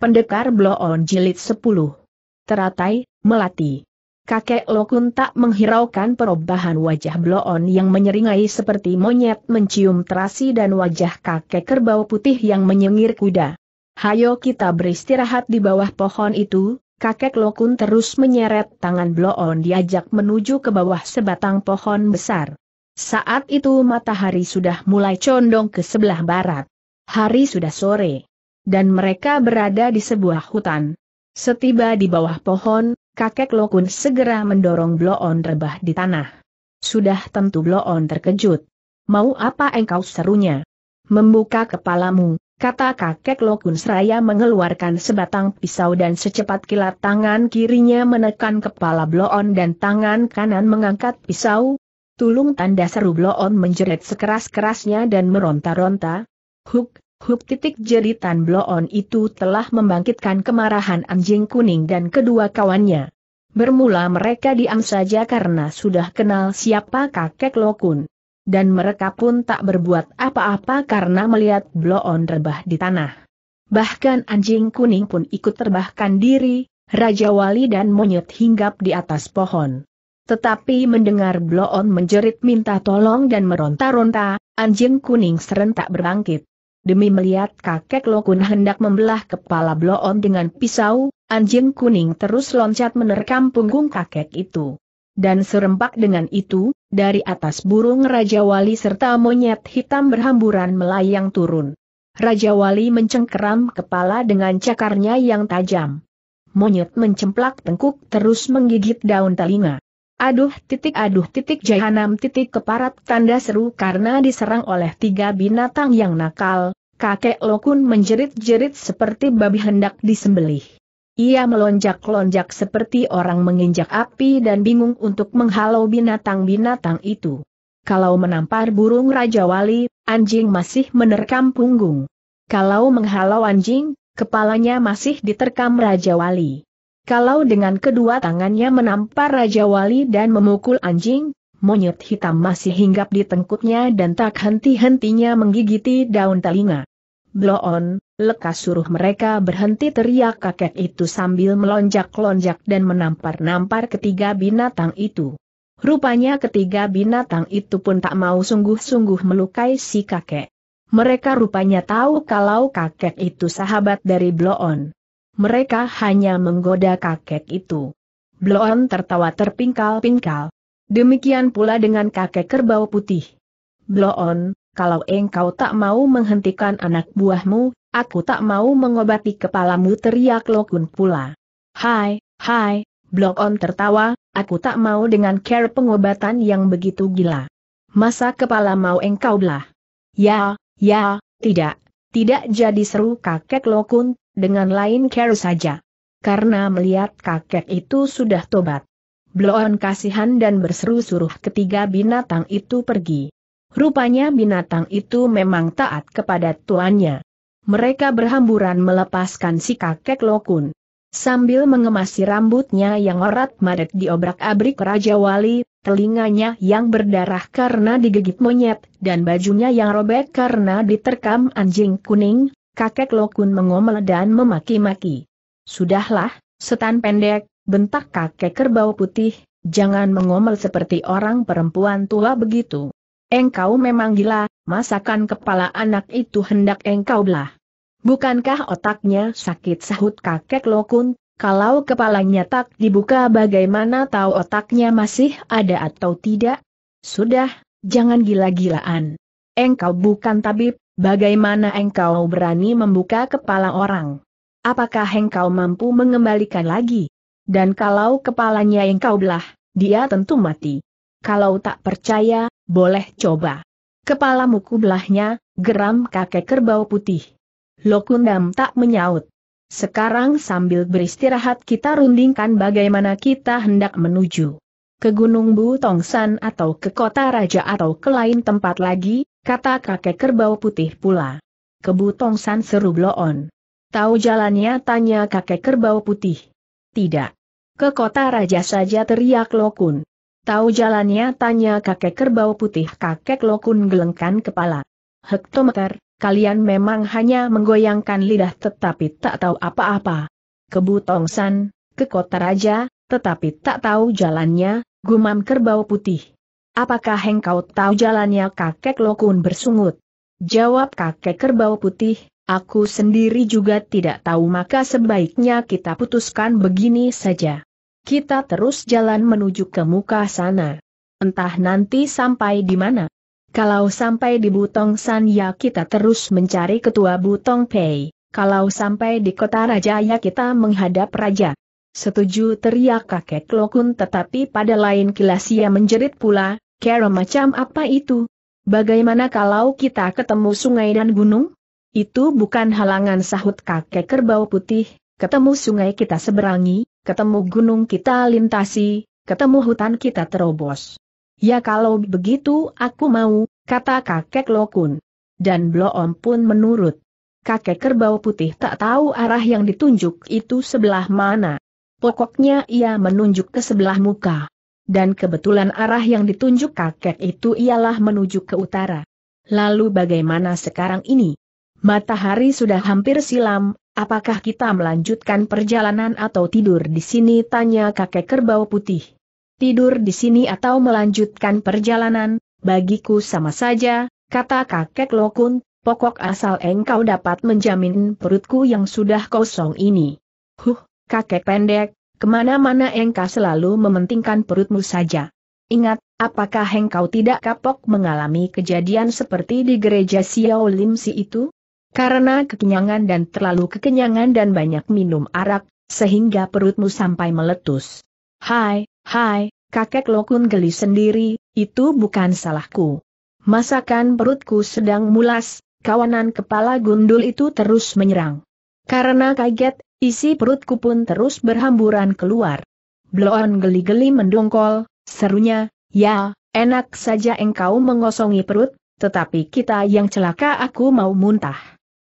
Pendekar Bloon Jilid 10. Teratai, Melati. Kakek Lokun tak menghiraukan perubahan wajah Bloon yang menyeringai seperti monyet mencium terasi dan wajah kakek kerbau putih yang menyengir kuda. Hayo kita beristirahat di bawah pohon itu, kakek Lokun terus menyeret tangan Bloon diajak menuju ke bawah sebatang pohon besar. Saat itu matahari sudah mulai condong ke sebelah barat. Hari sudah sore dan mereka berada di sebuah hutan. Setiba di bawah pohon, kakek Lokun segera mendorong Bloon rebah di tanah. Sudah tentu Bloon terkejut. Mau apa engkau serunya? Membuka kepalamu, kata kakek Lokun seraya mengeluarkan sebatang pisau dan secepat kilat tangan kirinya menekan kepala Bloon dan tangan kanan mengangkat pisau. Tulung tanda seru Bloon menjerit sekeras-kerasnya dan meronta-ronta. Huk, Hub titik jadi Tan Bloon itu telah membangkitkan kemarahan anjing kuning dan kedua kawannya. Bermula mereka diam saja karena sudah kenal siapa kakek Lokun. Dan mereka pun tak berbuat apa-apa karena melihat Bloon rebah di tanah. Bahkan anjing kuning pun ikut terbahkan diri, Raja Wali dan monyet hinggap di atas pohon. Tetapi mendengar Bloon menjerit minta tolong dan meronta-ronta, anjing kuning serentak berbangkit. Demi melihat kakek Lokun hendak membelah kepala Bloon dengan pisau, anjing kuning terus loncat menerkam punggung kakek itu. Dan serempak dengan itu, dari atas burung Raja Wali serta monyet hitam berhamburan melayang turun. Raja Wali mencengkeram kepala dengan cakarnya yang tajam. Monyet mencemplak tengkuk terus menggigit daun telinga. Aduh titik aduh titik jahanam titik keparat tanda seru karena diserang oleh tiga binatang yang nakal, kakek Lokun menjerit-jerit seperti babi hendak disembelih. Ia melonjak-lonjak seperti orang menginjak api dan bingung untuk menghalau binatang-binatang itu. Kalau menampar burung Raja Wali, anjing masih menerkam punggung. Kalau menghalau anjing, kepalanya masih diterkam Raja Wali. Kalau dengan kedua tangannya menampar Raja Wali dan memukul anjing, monyet hitam masih hinggap di tengkuknya dan tak henti-hentinya menggigiti daun telinga. Bloon, lekas suruh mereka berhenti teriak kakek itu sambil melonjak-lonjak dan menampar-nampar ketiga binatang itu. Rupanya ketiga binatang itu pun tak mau sungguh-sungguh melukai si kakek. Mereka rupanya tahu kalau kakek itu sahabat dari Bloon. Mereka hanya menggoda kakek itu. Bloon tertawa terpingkal-pingkal. Demikian pula dengan kakek kerbau putih. Bloon, kalau engkau tak mau menghentikan anak buahmu, aku tak mau mengobati kepalamu teriak Lokun pula. Hai, hai, Bloon tertawa, aku tak mau dengan care pengobatan yang begitu gila. Masa kepala mau engkau belah? Ya, ya, tidak, tidak jadi seru kakek Lokun, dengan lain care saja. Karena melihat kakek itu sudah tobat. Bloon kasihan dan berseru suruh ketiga binatang itu pergi. Rupanya binatang itu memang taat kepada tuannya. Mereka berhamburan melepaskan si kakek Lokun. Sambil mengemasi rambutnya yang orat madet diobrak-abrik Raja Wali, telinganya yang berdarah karena digigit monyet, dan bajunya yang robek karena diterkam anjing kuning, kakek Lokun mengomel dan memaki-maki. Sudahlah, setan pendek, bentak kakek kerbau putih, jangan mengomel seperti orang perempuan tua begitu. Engkau memang gila, masakan kepala anak itu hendak engkau belah. Bukankah otaknya sakit sahut kakek Lokun, kalau kepalanya tak dibuka bagaimana tahu otaknya masih ada atau tidak? Sudah, jangan gila-gilaan. Engkau bukan tabib, bagaimana engkau berani membuka kepala orang? Apakah engkau mampu mengembalikan lagi? Dan kalau kepalanya engkau belah, dia tentu mati. Kalau tak percaya, boleh coba. Kepalamu kubelahnya, geram kakek kerbau putih. Lokundam tak menyaut. Sekarang sambil beristirahat kita rundingkan bagaimana kita hendak menuju ke Gunung Butongsan atau ke kota raja atau ke lain tempat lagi, kata kakek kerbau putih pula. Ke Butongsan seru bloon. Tahu jalannya tanya kakek kerbau putih. Tidak. Ke kota raja saja teriak Lokun. Tahu jalannya tanya kakek kerbau putih kakek Lokun gelengkan kepala. Hektometer, kalian memang hanya menggoyangkan lidah tetapi tak tahu apa-apa. Ke Butongsan, ke kota raja, tetapi tak tahu jalannya, gumam kerbau putih. Apakah engkau tahu jalannya kakek Lokun bersungut? Jawab kakek kerbau putih, aku sendiri juga tidak tahu maka sebaiknya kita putuskan begini saja. Kita terus jalan menuju ke muka sana. Entah nanti sampai di mana. Kalau sampai di Butong San ya kita terus mencari ketua Butong Pei, kalau sampai di kota Raja ya kita menghadap Raja. Setuju teriak kakek Lokun tetapi pada lain kilas ia menjerit pula, kera macam apa itu? Bagaimana kalau kita ketemu sungai dan gunung? Itu bukan halangan sahut kakek kerbau putih, ketemu sungai kita seberangi, ketemu gunung kita lintasi, ketemu hutan kita terobos. Ya kalau begitu aku mau, kata kakek Lokun. Dan Bloom pun menurut. Kakek kerbau putih tak tahu arah yang ditunjuk itu sebelah mana. Pokoknya ia menunjuk ke sebelah muka. Dan kebetulan arah yang ditunjuk kakek itu ialah menuju ke utara. Lalu bagaimana sekarang ini? Matahari sudah hampir silam, apakah kita melanjutkan perjalanan atau tidur di sini? Tanya kakek kerbau putih tidur di sini atau melanjutkan perjalanan, bagiku sama saja, kata kakek Lokun, pokok asal engkau dapat menjamin perutku yang sudah kosong ini. Huh, kakek pendek, kemana-mana engkau selalu mementingkan perutmu saja. Ingat, apakah engkau tidak kapok mengalami kejadian seperti di gereja Xiao Limsi itu? Karena kekenyangan dan terlalu kekenyangan dan banyak minum arak, sehingga perutmu sampai meletus. Hai, Hai, kakek Lokun geli sendiri, itu bukan salahku. Masakan perutku sedang mulas, kawanan kepala gundul itu terus menyerang. Karena kaget, isi perutku pun terus berhamburan keluar. Bloon geli-geli mendongkol, serunya, ya, enak saja engkau mengosongi perut, tetapi kita yang celaka aku mau muntah.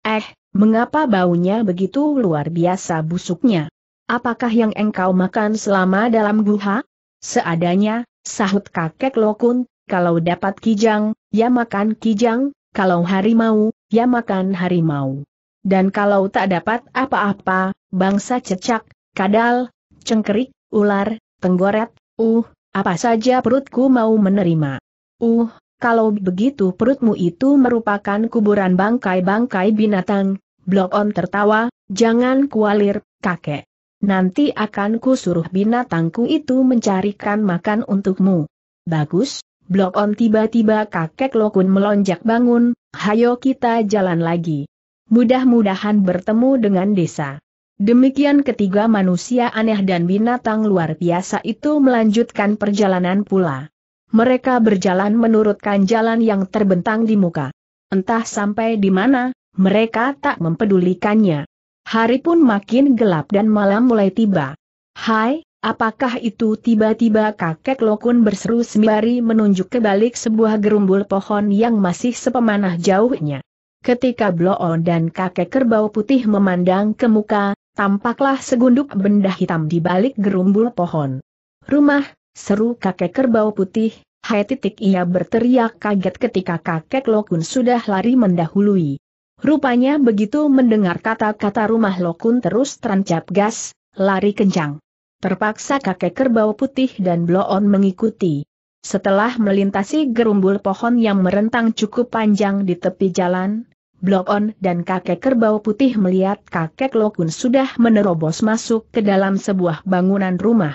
Eh, Mengapa baunya begitu luar biasa busuknya? Apakah yang engkau makan selama dalam guha? Seadanya, sahut kakek Lokun, kalau dapat kijang, ya makan kijang, kalau harimau, ya makan harimau. Dan kalau tak dapat apa-apa, bangsa cecak, kadal, cengkerik, ular, tenggoret, uh, apa saja perutku mau menerima. Uh, kalau begitu perutmu itu merupakan kuburan bangkai-bangkai binatang, Blok On tertawa, jangan kualir, kakek. Nanti akan ku suruh binatangku itu mencarikan makan untukmu. Bagus, Blok On tiba-tiba kakek Lokun melonjak bangun, hayo kita jalan lagi. Mudah-mudahan bertemu dengan desa. Demikian ketiga manusia aneh dan binatang luar biasa itu melanjutkan perjalanan pula. Mereka berjalan menurutkan jalan yang terbentang di muka. Entah sampai di mana, mereka tak mempedulikannya. Hari pun makin gelap dan malam mulai tiba. Hai, apakah itu tiba-tiba kakek Lokun berseru sembari menunjuk ke balik sebuah gerumbul pohon yang masih sepemanah jauhnya. Ketika Bloon dan kakek kerbau putih memandang ke muka, tampaklah segunduk benda hitam di balik gerumbul pohon. Rumah, seru kakek kerbau putih, hai titik ia berteriak kaget ketika kakek Lokun sudah lari mendahului. Rupanya begitu mendengar kata-kata rumah Lokun terus terancap gas, lari kencang. Terpaksa kakek kerbau putih dan bloon mengikuti. Setelah melintasi gerumbul pohon yang merentang cukup panjang di tepi jalan, bloon dan kakek kerbau putih melihat kakek Lokun sudah menerobos masuk ke dalam sebuah bangunan rumah.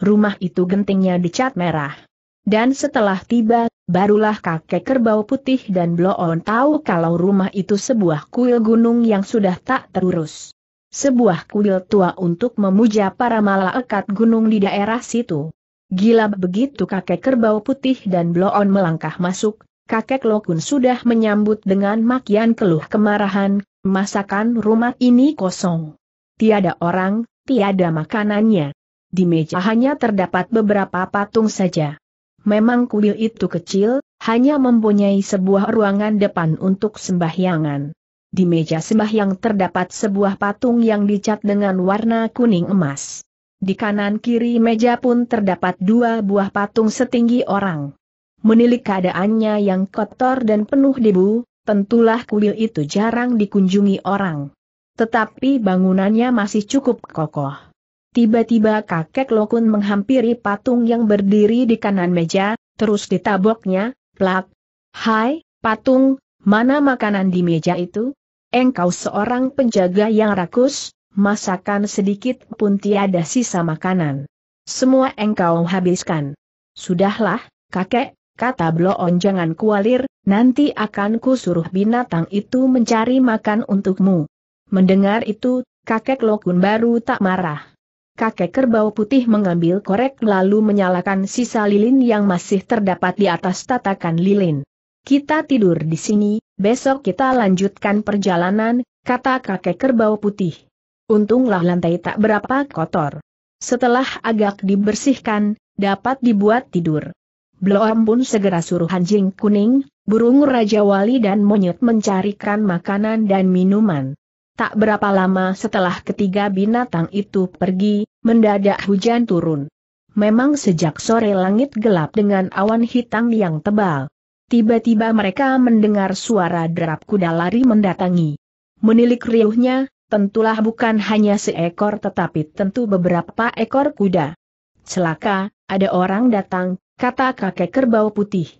Rumah itu gentingnya dicat merah. Dan setelah tiba, barulah kakek kerbau putih dan bloon tahu kalau rumah itu sebuah kuil gunung yang sudah tak terurus. Sebuah kuil tua untuk memuja para malaikat gunung di daerah situ. Gila begitu kakek kerbau putih dan bloon melangkah masuk, kakek Lokun sudah menyambut dengan makian keluh kemarahan, masakan rumah ini kosong. Tiada orang, tiada makanannya. Di meja hanya terdapat beberapa patung saja. Memang kuil itu kecil, hanya mempunyai sebuah ruangan depan untuk sembahyangan. Di meja sembahyang terdapat sebuah patung yang dicat dengan warna kuning emas. Di kanan kiri meja pun terdapat dua buah patung setinggi orang. Menilik keadaannya yang kotor dan penuh debu, tentulah kuil itu jarang dikunjungi orang. Tetapi bangunannya masih cukup kokoh. Tiba-tiba kakek Lokun menghampiri patung yang berdiri di kanan meja, terus ditaboknya, plak. Hai, patung, mana makanan di meja itu? Engkau seorang penjaga yang rakus, masakan sedikit pun tiada sisa makanan. Semua engkau habiskan. Sudahlah, kakek, kata Bloon jangan kualir, nanti akan kusuruh binatang itu mencari makan untukmu. Mendengar itu, kakek Lokun baru tak marah kakek kerbau putih mengambil korek lalu menyalakan sisa lilin yang masih terdapat di atas tatakan lilin. Kita tidur di sini, besok kita lanjutkan perjalanan, kata kakek kerbau putih. Untunglah lantai tak berapa kotor. Setelah agak dibersihkan, dapat dibuat tidur. Bloom pun segera suruh anjing kuning, burung Raja Wali dan monyet mencarikan makanan dan minuman. Tak berapa lama setelah ketiga binatang itu pergi, mendadak hujan turun. Memang sejak sore langit gelap dengan awan hitam yang tebal. Tiba-tiba mereka mendengar suara derap kuda lari mendatangi. Menilik riuhnya, tentulah bukan hanya seekor tetapi tentu beberapa ekor kuda. Celaka, ada orang datang, kata kakek kerbau putih.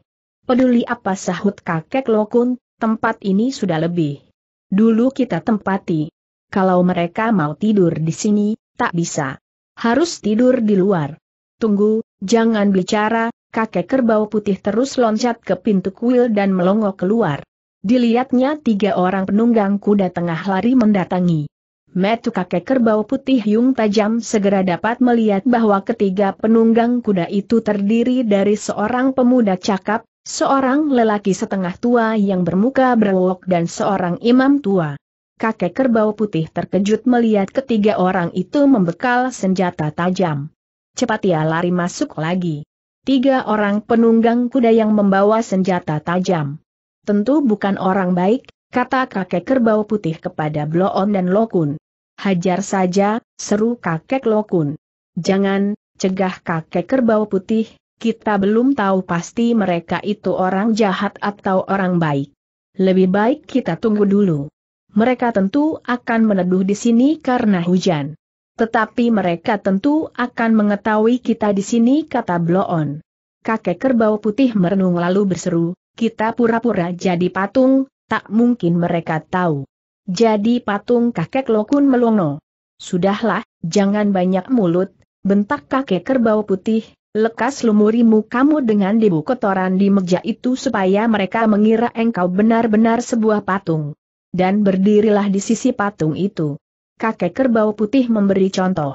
Peduli apa sahut kakek lokun, tempat ini sudah lebih Dulu kita tempati. Kalau mereka mau tidur di sini, tak bisa. Harus tidur di luar. Tunggu, jangan bicara, kakek kerbau putih terus loncat ke pintu kuil dan melongo keluar. Dilihatnya tiga orang penunggang kuda tengah lari mendatangi. Metu kakek kerbau putih Yung tajam segera dapat melihat bahwa ketiga penunggang kuda itu terdiri dari seorang pemuda cakap, Seorang lelaki setengah tua yang bermuka berwok dan seorang imam tua. Kakek kerbau putih terkejut melihat ketiga orang itu membekal senjata tajam. Cepat ia lari masuk lagi. Tiga orang penunggang kuda yang membawa senjata tajam. Tentu bukan orang baik, kata kakek kerbau putih kepada Bloon dan Lokun. Hajar saja, seru kakek Lokun. Jangan, cegah kakek kerbau putih, kita belum tahu pasti mereka itu orang jahat atau orang baik. Lebih baik kita tunggu dulu. Mereka tentu akan meneduh di sini karena hujan. Tetapi mereka tentu akan mengetahui kita di sini kata Bloon. Kakek kerbau putih merenung lalu berseru, kita pura-pura jadi patung, tak mungkin mereka tahu. Jadi patung kakek Lokun Melongo. Sudahlah, jangan banyak mulut, bentak kakek kerbau putih, Lekas lumurimu kamu dengan debu kotoran di meja itu supaya mereka mengira engkau benar-benar sebuah patung. Dan berdirilah di sisi patung itu. Kakek kerbau putih memberi contoh.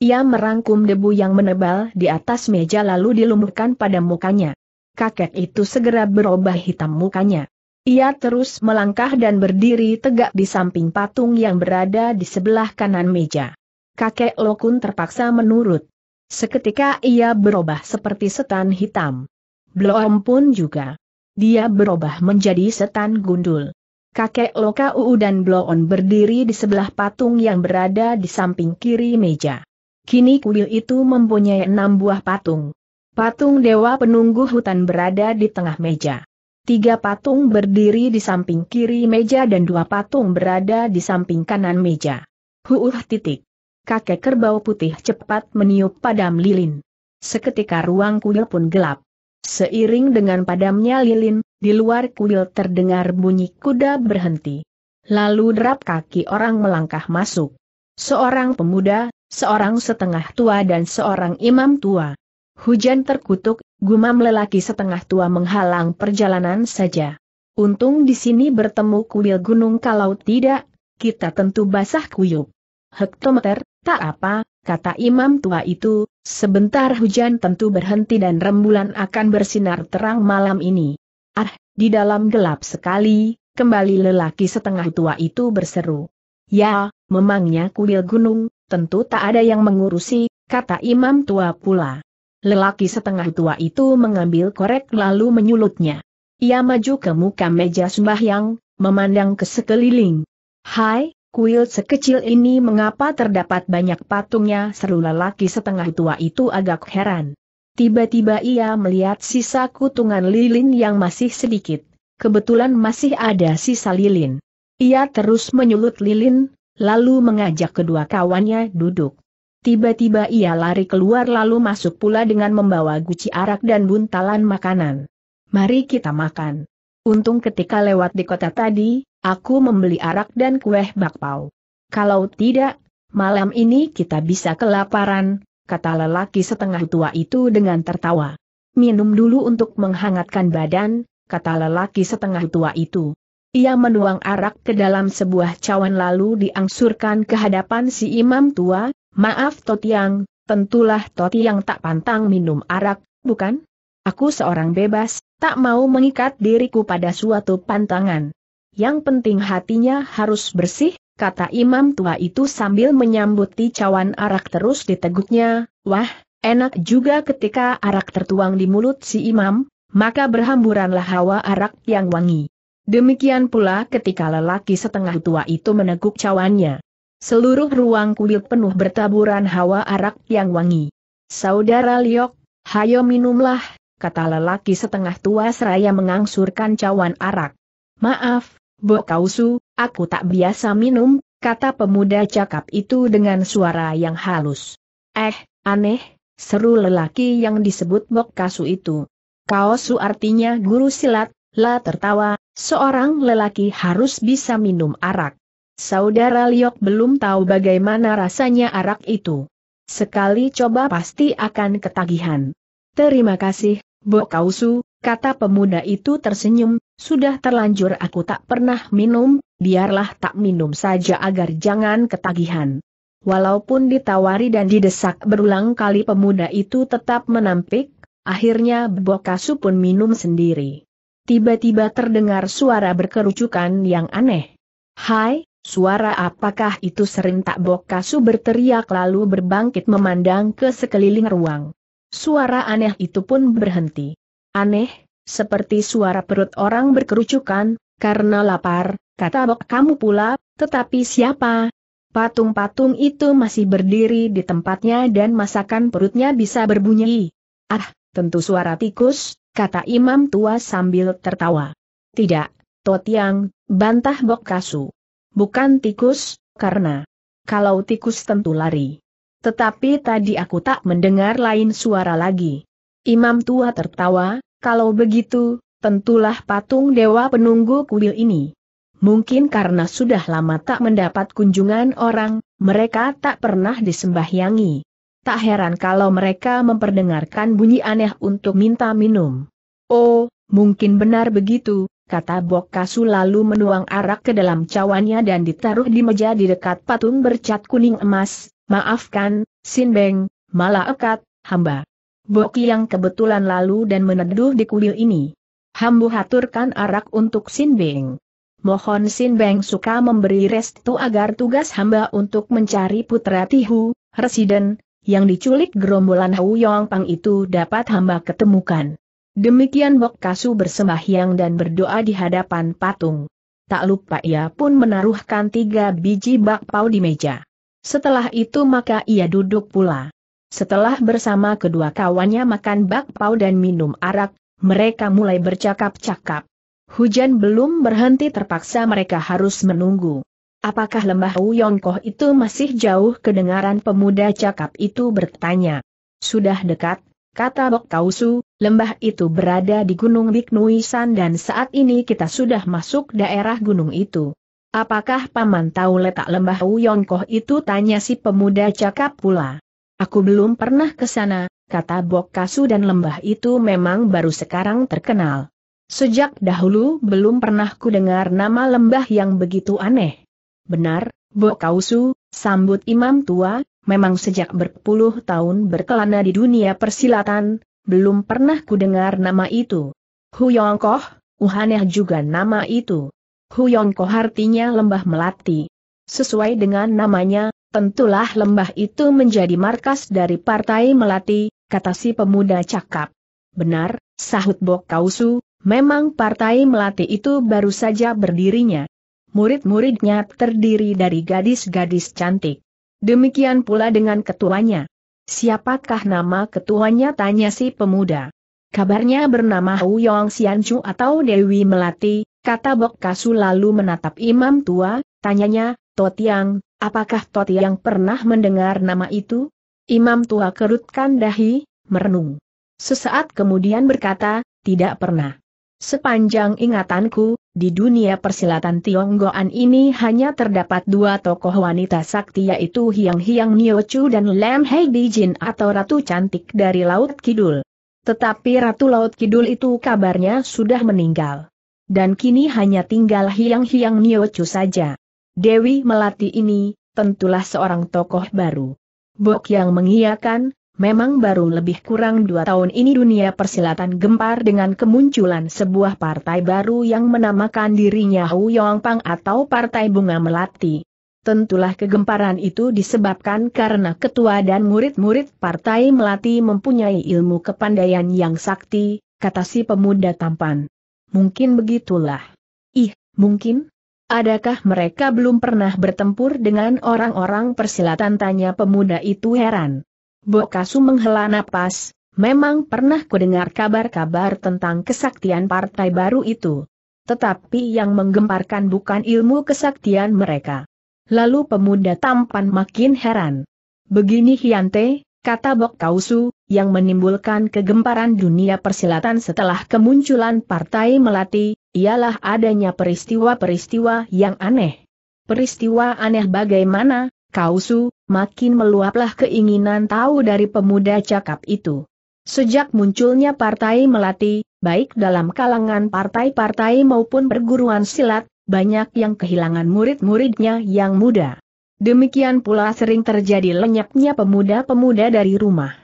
Ia merangkum debu yang menebal di atas meja lalu dilumurkan pada mukanya. Kakek itu segera berubah hitam mukanya. Ia terus melangkah dan berdiri tegak di samping patung yang berada di sebelah kanan meja. Kakek Lokun terpaksa menurut. Seketika ia berubah seperti setan hitam. Bloom pun juga. Dia berubah menjadi setan gundul. Kakek Loka Uu dan Bloon berdiri di sebelah patung yang berada di samping kiri meja. Kini kuil itu mempunyai enam buah patung. Patung Dewa Penunggu Hutan berada di tengah meja. Tiga patung berdiri di samping kiri meja dan dua patung berada di samping kanan meja. Huuh titik kakek kerbau putih cepat meniup padam lilin. Seketika ruang kuil pun gelap. Seiring dengan padamnya lilin, di luar kuil terdengar bunyi kuda berhenti. Lalu derap kaki orang melangkah masuk. Seorang pemuda, seorang setengah tua dan seorang imam tua. Hujan terkutuk, gumam lelaki setengah tua menghalang perjalanan saja. Untung di sini bertemu kuil gunung kalau tidak, kita tentu basah kuyup. Hektometer, tak apa, kata imam tua itu, sebentar hujan tentu berhenti dan rembulan akan bersinar terang malam ini. Ah, di dalam gelap sekali, kembali lelaki setengah tua itu berseru. Ya, memangnya kuil gunung, tentu tak ada yang mengurusi, kata imam tua pula. Lelaki setengah tua itu mengambil korek lalu menyulutnya. Ia maju ke muka meja sembahyang, memandang ke sekeliling. Hai, Kuil sekecil ini mengapa terdapat banyak patungnya seru lelaki setengah tua itu agak heran. Tiba-tiba ia melihat sisa kutungan lilin yang masih sedikit. Kebetulan masih ada sisa lilin. Ia terus menyulut lilin, lalu mengajak kedua kawannya duduk. Tiba-tiba ia lari keluar lalu masuk pula dengan membawa guci arak dan buntalan makanan. Mari kita makan. Untung ketika lewat di kota tadi, Aku membeli arak dan kue bakpao. Kalau tidak, malam ini kita bisa kelaparan, kata lelaki setengah tua itu dengan tertawa. Minum dulu untuk menghangatkan badan, kata lelaki setengah tua itu. Ia menuang arak ke dalam sebuah cawan lalu diangsurkan ke hadapan si imam tua, maaf Totiang, tentulah Totiang tak pantang minum arak, bukan? Aku seorang bebas, tak mau mengikat diriku pada suatu pantangan yang penting hatinya harus bersih, kata imam tua itu sambil menyambuti cawan arak terus diteguknya, wah, enak juga ketika arak tertuang di mulut si imam, maka berhamburanlah hawa arak yang wangi. Demikian pula ketika lelaki setengah tua itu meneguk cawannya. Seluruh ruang kuil penuh bertaburan hawa arak yang wangi. Saudara Liok, hayo minumlah, kata lelaki setengah tua seraya mengangsurkan cawan arak. Maaf, Bokausu, Kausu, aku tak biasa minum, kata pemuda cakap itu dengan suara yang halus. Eh, aneh, seru lelaki yang disebut Bok Kasu itu. Kausu artinya guru silat, La tertawa, seorang lelaki harus bisa minum arak. Saudara Liok belum tahu bagaimana rasanya arak itu. Sekali coba pasti akan ketagihan. Terima kasih, Bokausu, Kausu, kata pemuda itu tersenyum, sudah terlanjur aku tak pernah minum, biarlah tak minum saja agar jangan ketagihan. Walaupun ditawari dan didesak berulang kali pemuda itu tetap menampik, akhirnya Bokasu pun minum sendiri. Tiba-tiba terdengar suara berkerucukan yang aneh. Hai, Suara apakah itu serentak Bokasu berteriak lalu berbangkit memandang ke sekeliling ruang. Suara aneh itu pun berhenti. Aneh, seperti suara perut orang berkerucukan, karena lapar, kata Bok kamu pula, tetapi siapa? Patung-patung itu masih berdiri di tempatnya dan masakan perutnya bisa berbunyi. Ah, tentu suara tikus, kata imam tua sambil tertawa. Tidak, Totiang, bantah Bok Kasu. Bukan tikus, karena kalau tikus tentu lari. Tetapi tadi aku tak mendengar lain suara lagi. Imam tua tertawa, kalau begitu, tentulah patung dewa penunggu kuil ini. Mungkin karena sudah lama tak mendapat kunjungan orang, mereka tak pernah disembahyangi. Tak heran kalau mereka memperdengarkan bunyi aneh untuk minta minum. Oh, mungkin benar begitu, kata Bok Kasu lalu menuang arak ke dalam cawannya dan ditaruh di meja di dekat patung bercat kuning emas. Maafkan, Sinbeng, ekat, hamba. Boki yang kebetulan lalu dan meneduh di kuil ini. Hambu haturkan arak untuk Sin Beng. Mohon Sin Beng suka memberi restu agar tugas hamba untuk mencari putra Tihu, residen, yang diculik gerombolan Hou Yong Pang itu dapat hamba ketemukan. Demikian Bok Kasu bersembahyang dan berdoa di hadapan patung. Tak lupa ia pun menaruhkan tiga biji bakpao di meja. Setelah itu maka ia duduk pula. Setelah bersama kedua kawannya makan bakpao dan minum arak, mereka mulai bercakap-cakap. Hujan belum berhenti terpaksa mereka harus menunggu. Apakah lembah Wuyongkoh itu masih jauh kedengaran pemuda cakap itu bertanya. Sudah dekat, kata Bok Kausu, lembah itu berada di Gunung Biknuisan dan saat ini kita sudah masuk daerah gunung itu. Apakah paman tahu letak lembah Wuyongkoh itu tanya si pemuda cakap pula. Aku belum pernah ke sana, kata Bok Kasu dan lembah itu memang baru sekarang terkenal. Sejak dahulu belum pernah ku dengar nama lembah yang begitu aneh. Benar, Bok Kausu, sambut imam tua, memang sejak berpuluh tahun berkelana di dunia persilatan, belum pernah ku dengar nama itu. Huyongkoh, Uhaneh juga nama itu. Huyongkoh artinya lembah melati. Sesuai dengan namanya, Tentulah lembah itu menjadi markas dari Partai Melati, kata si pemuda cakap. Benar, sahut Bok Kausu, memang Partai Melati itu baru saja berdirinya. Murid-muridnya terdiri dari gadis-gadis cantik. Demikian pula dengan ketuanya. Siapakah nama ketuanya tanya si pemuda. Kabarnya bernama Hu Yong Xianchu atau Dewi Melati, kata Bok Kausu lalu menatap imam tua, tanyanya, Totiang, Apakah Toti yang pernah mendengar nama itu? Imam tua kerutkan dahi, merenung. Sesaat kemudian berkata, tidak pernah. Sepanjang ingatanku, di dunia persilatan Tionggoan ini hanya terdapat dua tokoh wanita sakti yaitu hiang Hyang Niochu dan Lam Hei Bijin atau Ratu Cantik dari Laut Kidul. Tetapi Ratu Laut Kidul itu kabarnya sudah meninggal. Dan kini hanya tinggal hiang Hyang Niochu saja. Dewi Melati ini, tentulah seorang tokoh baru. Bok yang mengiyakan, memang baru lebih kurang dua tahun ini dunia persilatan gempar dengan kemunculan sebuah partai baru yang menamakan dirinya Huyong Pang atau Partai Bunga Melati. Tentulah kegemparan itu disebabkan karena ketua dan murid-murid Partai Melati mempunyai ilmu kepandaian yang sakti, kata si pemuda tampan. Mungkin begitulah. Ih, mungkin? Adakah mereka belum pernah bertempur dengan orang-orang persilatan tanya pemuda itu heran. Bokasu menghela napas, memang pernah kudengar kabar-kabar tentang kesaktian partai baru itu. Tetapi yang menggemparkan bukan ilmu kesaktian mereka. Lalu pemuda tampan makin heran. Begini Hyante, kata Kasu, yang menimbulkan kegemparan dunia persilatan setelah kemunculan Partai Melati, ialah adanya peristiwa-peristiwa yang aneh. Peristiwa aneh bagaimana, Kausu, makin meluaplah keinginan tahu dari pemuda cakap itu. Sejak munculnya Partai Melati, baik dalam kalangan partai-partai maupun perguruan silat, banyak yang kehilangan murid-muridnya yang muda. Demikian pula sering terjadi lenyapnya pemuda-pemuda dari rumah.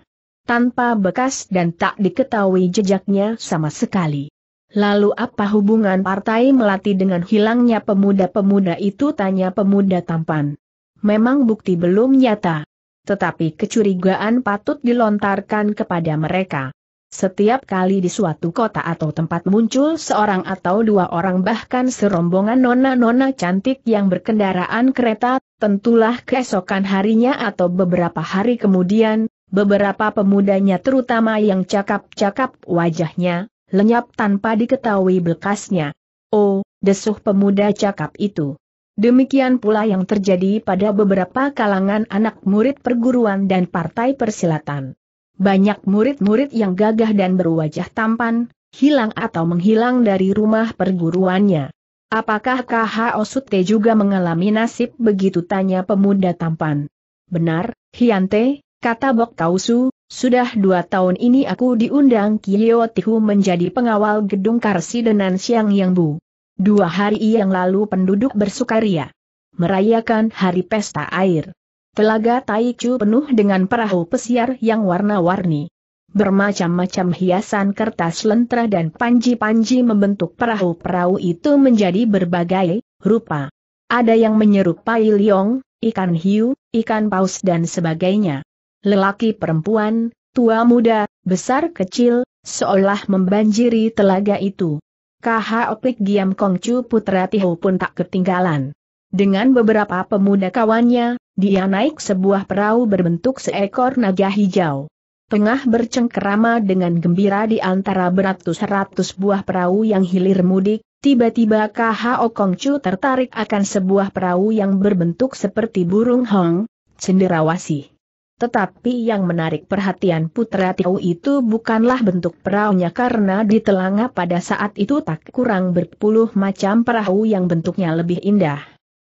Tanpa bekas dan tak diketahui jejaknya sama sekali. Lalu apa hubungan Partai Melati dengan hilangnya pemuda-pemuda itu tanya pemuda tampan. Memang bukti belum nyata. Tetapi kecurigaan patut dilontarkan kepada mereka. Setiap kali di suatu kota atau tempat muncul seorang atau dua orang bahkan serombongan nona-nona cantik yang berkendaraan kereta, tentulah keesokan harinya atau beberapa hari kemudian, beberapa pemudanya terutama yang cakap-cakap wajahnya, lenyap tanpa diketahui bekasnya. Oh, desuh pemuda cakap itu. Demikian pula yang terjadi pada beberapa kalangan anak murid perguruan dan partai persilatan. Banyak murid-murid yang gagah dan berwajah tampan, hilang atau menghilang dari rumah perguruannya. Apakah KH Osute juga mengalami nasib begitu tanya pemuda tampan? Benar, Hiante, kata Bok Kausu, sudah dua tahun ini aku diundang Kiyo Tihu menjadi pengawal gedung Karsidenan Siang Yang Bu. Dua hari yang lalu penduduk bersukaria. Merayakan hari pesta air. Telaga Taichu penuh dengan perahu pesiar yang warna-warni. Bermacam-macam hiasan kertas lentera dan panji-panji membentuk perahu-perahu itu menjadi berbagai rupa. Ada yang menyerupai liong, ikan hiu, ikan paus dan sebagainya lelaki perempuan, tua muda, besar kecil, seolah membanjiri telaga itu. Opik Giam Kongcu Putra Tihu pun tak ketinggalan. Dengan beberapa pemuda kawannya, dia naik sebuah perahu berbentuk seekor naga hijau. Tengah bercengkerama dengan gembira di antara beratus-ratus buah perahu yang hilir mudik, tiba-tiba KHO Kongcu tertarik akan sebuah perahu yang berbentuk seperti burung hong, cenderawasih. Tetapi yang menarik perhatian putra Tiu itu bukanlah bentuk perahunya karena di telanga pada saat itu tak kurang berpuluh macam perahu yang bentuknya lebih indah.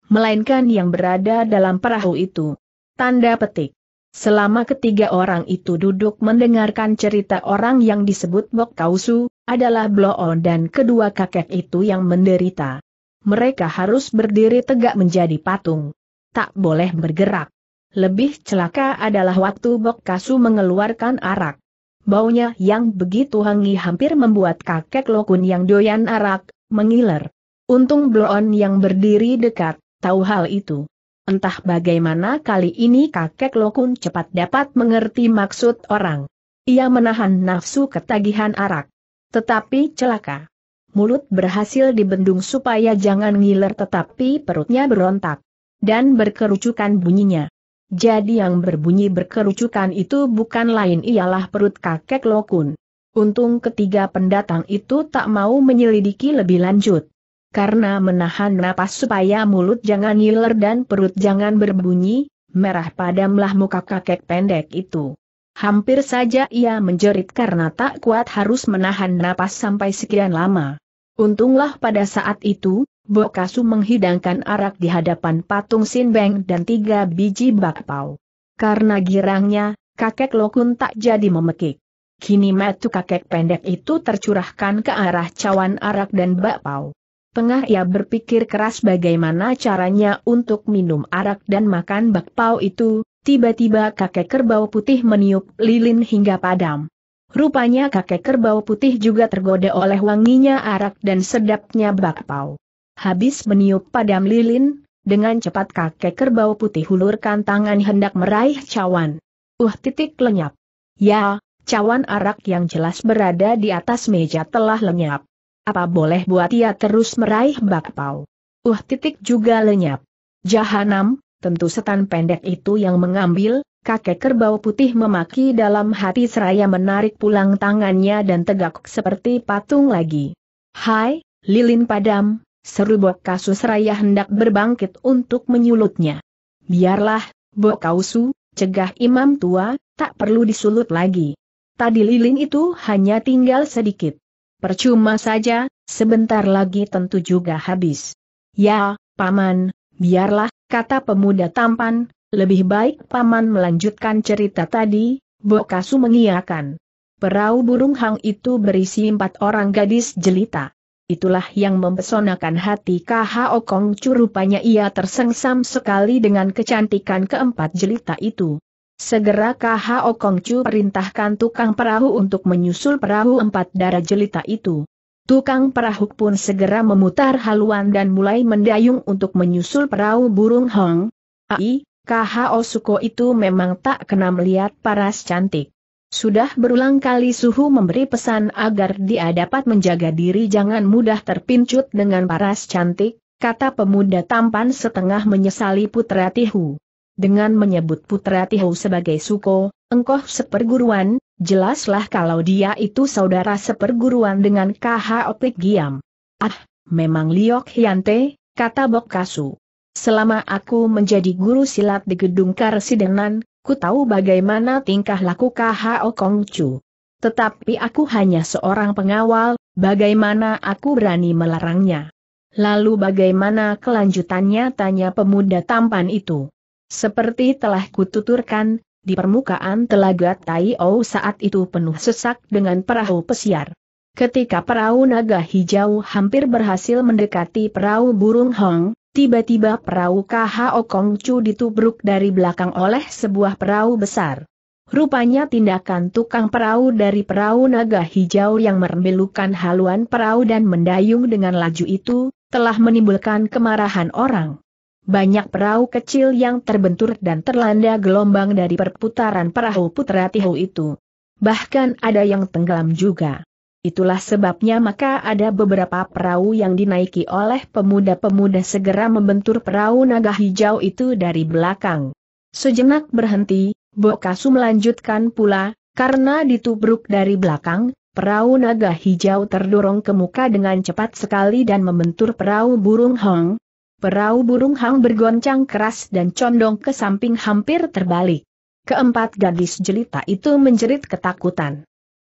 Melainkan yang berada dalam perahu itu. Tanda petik. Selama ketiga orang itu duduk mendengarkan cerita orang yang disebut Bok Kausu, adalah Bloon dan kedua kakek itu yang menderita. Mereka harus berdiri tegak menjadi patung. Tak boleh bergerak. Lebih celaka adalah waktu Bok Kasu mengeluarkan arak. Baunya yang begitu hangi hampir membuat kakek Lokun yang doyan arak, mengiler. Untung Bloon yang berdiri dekat, tahu hal itu. Entah bagaimana kali ini kakek Lokun cepat dapat mengerti maksud orang. Ia menahan nafsu ketagihan arak. Tetapi celaka. Mulut berhasil dibendung supaya jangan ngiler tetapi perutnya berontak. Dan berkerucukan bunyinya. Jadi yang berbunyi berkerucutan itu bukan lain ialah perut kakek Lokun. Untung ketiga pendatang itu tak mau menyelidiki lebih lanjut. Karena menahan napas supaya mulut jangan ngiler dan perut jangan berbunyi, merah padamlah muka kakek pendek itu. Hampir saja ia menjerit karena tak kuat harus menahan napas sampai sekian lama. Untunglah pada saat itu, Bokasu menghidangkan arak di hadapan patung Sinbeng dan tiga biji bakpao. Karena girangnya, kakek Lokun tak jadi memekik. Kini matu kakek pendek itu tercurahkan ke arah cawan arak dan bakpao. Tengah ia berpikir keras bagaimana caranya untuk minum arak dan makan bakpao itu, tiba-tiba kakek kerbau putih meniup lilin hingga padam. Rupanya kakek kerbau putih juga tergoda oleh wanginya arak dan sedapnya bakpao. Habis meniup padam lilin, dengan cepat kakek kerbau putih hulurkan tangan hendak meraih cawan. Uh titik lenyap. Ya, cawan arak yang jelas berada di atas meja telah lenyap. Apa boleh buat ia terus meraih bakpao? Uh titik juga lenyap. Jahanam, tentu setan pendek itu yang mengambil, kakek kerbau putih memaki dalam hati seraya menarik pulang tangannya dan tegak seperti patung lagi. Hai, lilin padam, Seru Bok Kasus Raya hendak berbangkit untuk menyulutnya. Biarlah, Bok Kausu, cegah imam tua, tak perlu disulut lagi. Tadi lilin itu hanya tinggal sedikit. Percuma saja, sebentar lagi tentu juga habis. Ya, Paman, biarlah, kata pemuda tampan, lebih baik Paman melanjutkan cerita tadi, Bokasu mengiakan. Perahu burung hang itu berisi empat orang gadis jelita. Itulah yang mempesonakan hati Kaha Okong curupanya rupanya ia tersengsam sekali dengan kecantikan keempat jelita itu. Segera Kaha Okong Chu perintahkan tukang perahu untuk menyusul perahu empat darah jelita itu. Tukang perahu pun segera memutar haluan dan mulai mendayung untuk menyusul perahu burung Hong. Ai, KHO Suko itu memang tak kena melihat paras cantik. Sudah berulang kali Suhu memberi pesan agar dia dapat menjaga diri jangan mudah terpincut dengan paras cantik, kata pemuda tampan setengah menyesali putra Tihu. Dengan menyebut putra Tihu sebagai Suko, engkau seperguruan, jelaslah kalau dia itu saudara seperguruan dengan KH Optik Giam. Ah, memang Liok Hyante, kata Bok Kasu. Selama aku menjadi guru silat di gedung Karsidenan, Ku tahu bagaimana tingkah laku KHO Kong Chu. Tetapi aku hanya seorang pengawal, bagaimana aku berani melarangnya? Lalu bagaimana kelanjutannya tanya pemuda tampan itu? Seperti telah kututurkan, di permukaan telaga Tai O saat itu penuh sesak dengan perahu pesiar. Ketika perahu naga hijau hampir berhasil mendekati perahu burung Hong, Tiba-tiba perahu KHO Kongcu ditubruk dari belakang oleh sebuah perahu besar. Rupanya tindakan tukang perahu dari perahu naga hijau yang merembelukan haluan perahu dan mendayung dengan laju itu, telah menimbulkan kemarahan orang. Banyak perahu kecil yang terbentur dan terlanda gelombang dari perputaran perahu putra Tihu itu. Bahkan ada yang tenggelam juga. Itulah sebabnya maka ada beberapa perahu yang dinaiki oleh pemuda-pemuda segera membentur perahu naga hijau itu dari belakang. Sejenak berhenti, Bokasu melanjutkan pula, karena ditubruk dari belakang, perahu naga hijau terdorong ke muka dengan cepat sekali dan membentur perahu burung hong. Perahu burung hong bergoncang keras dan condong ke samping hampir terbalik. Keempat gadis jelita itu menjerit ketakutan.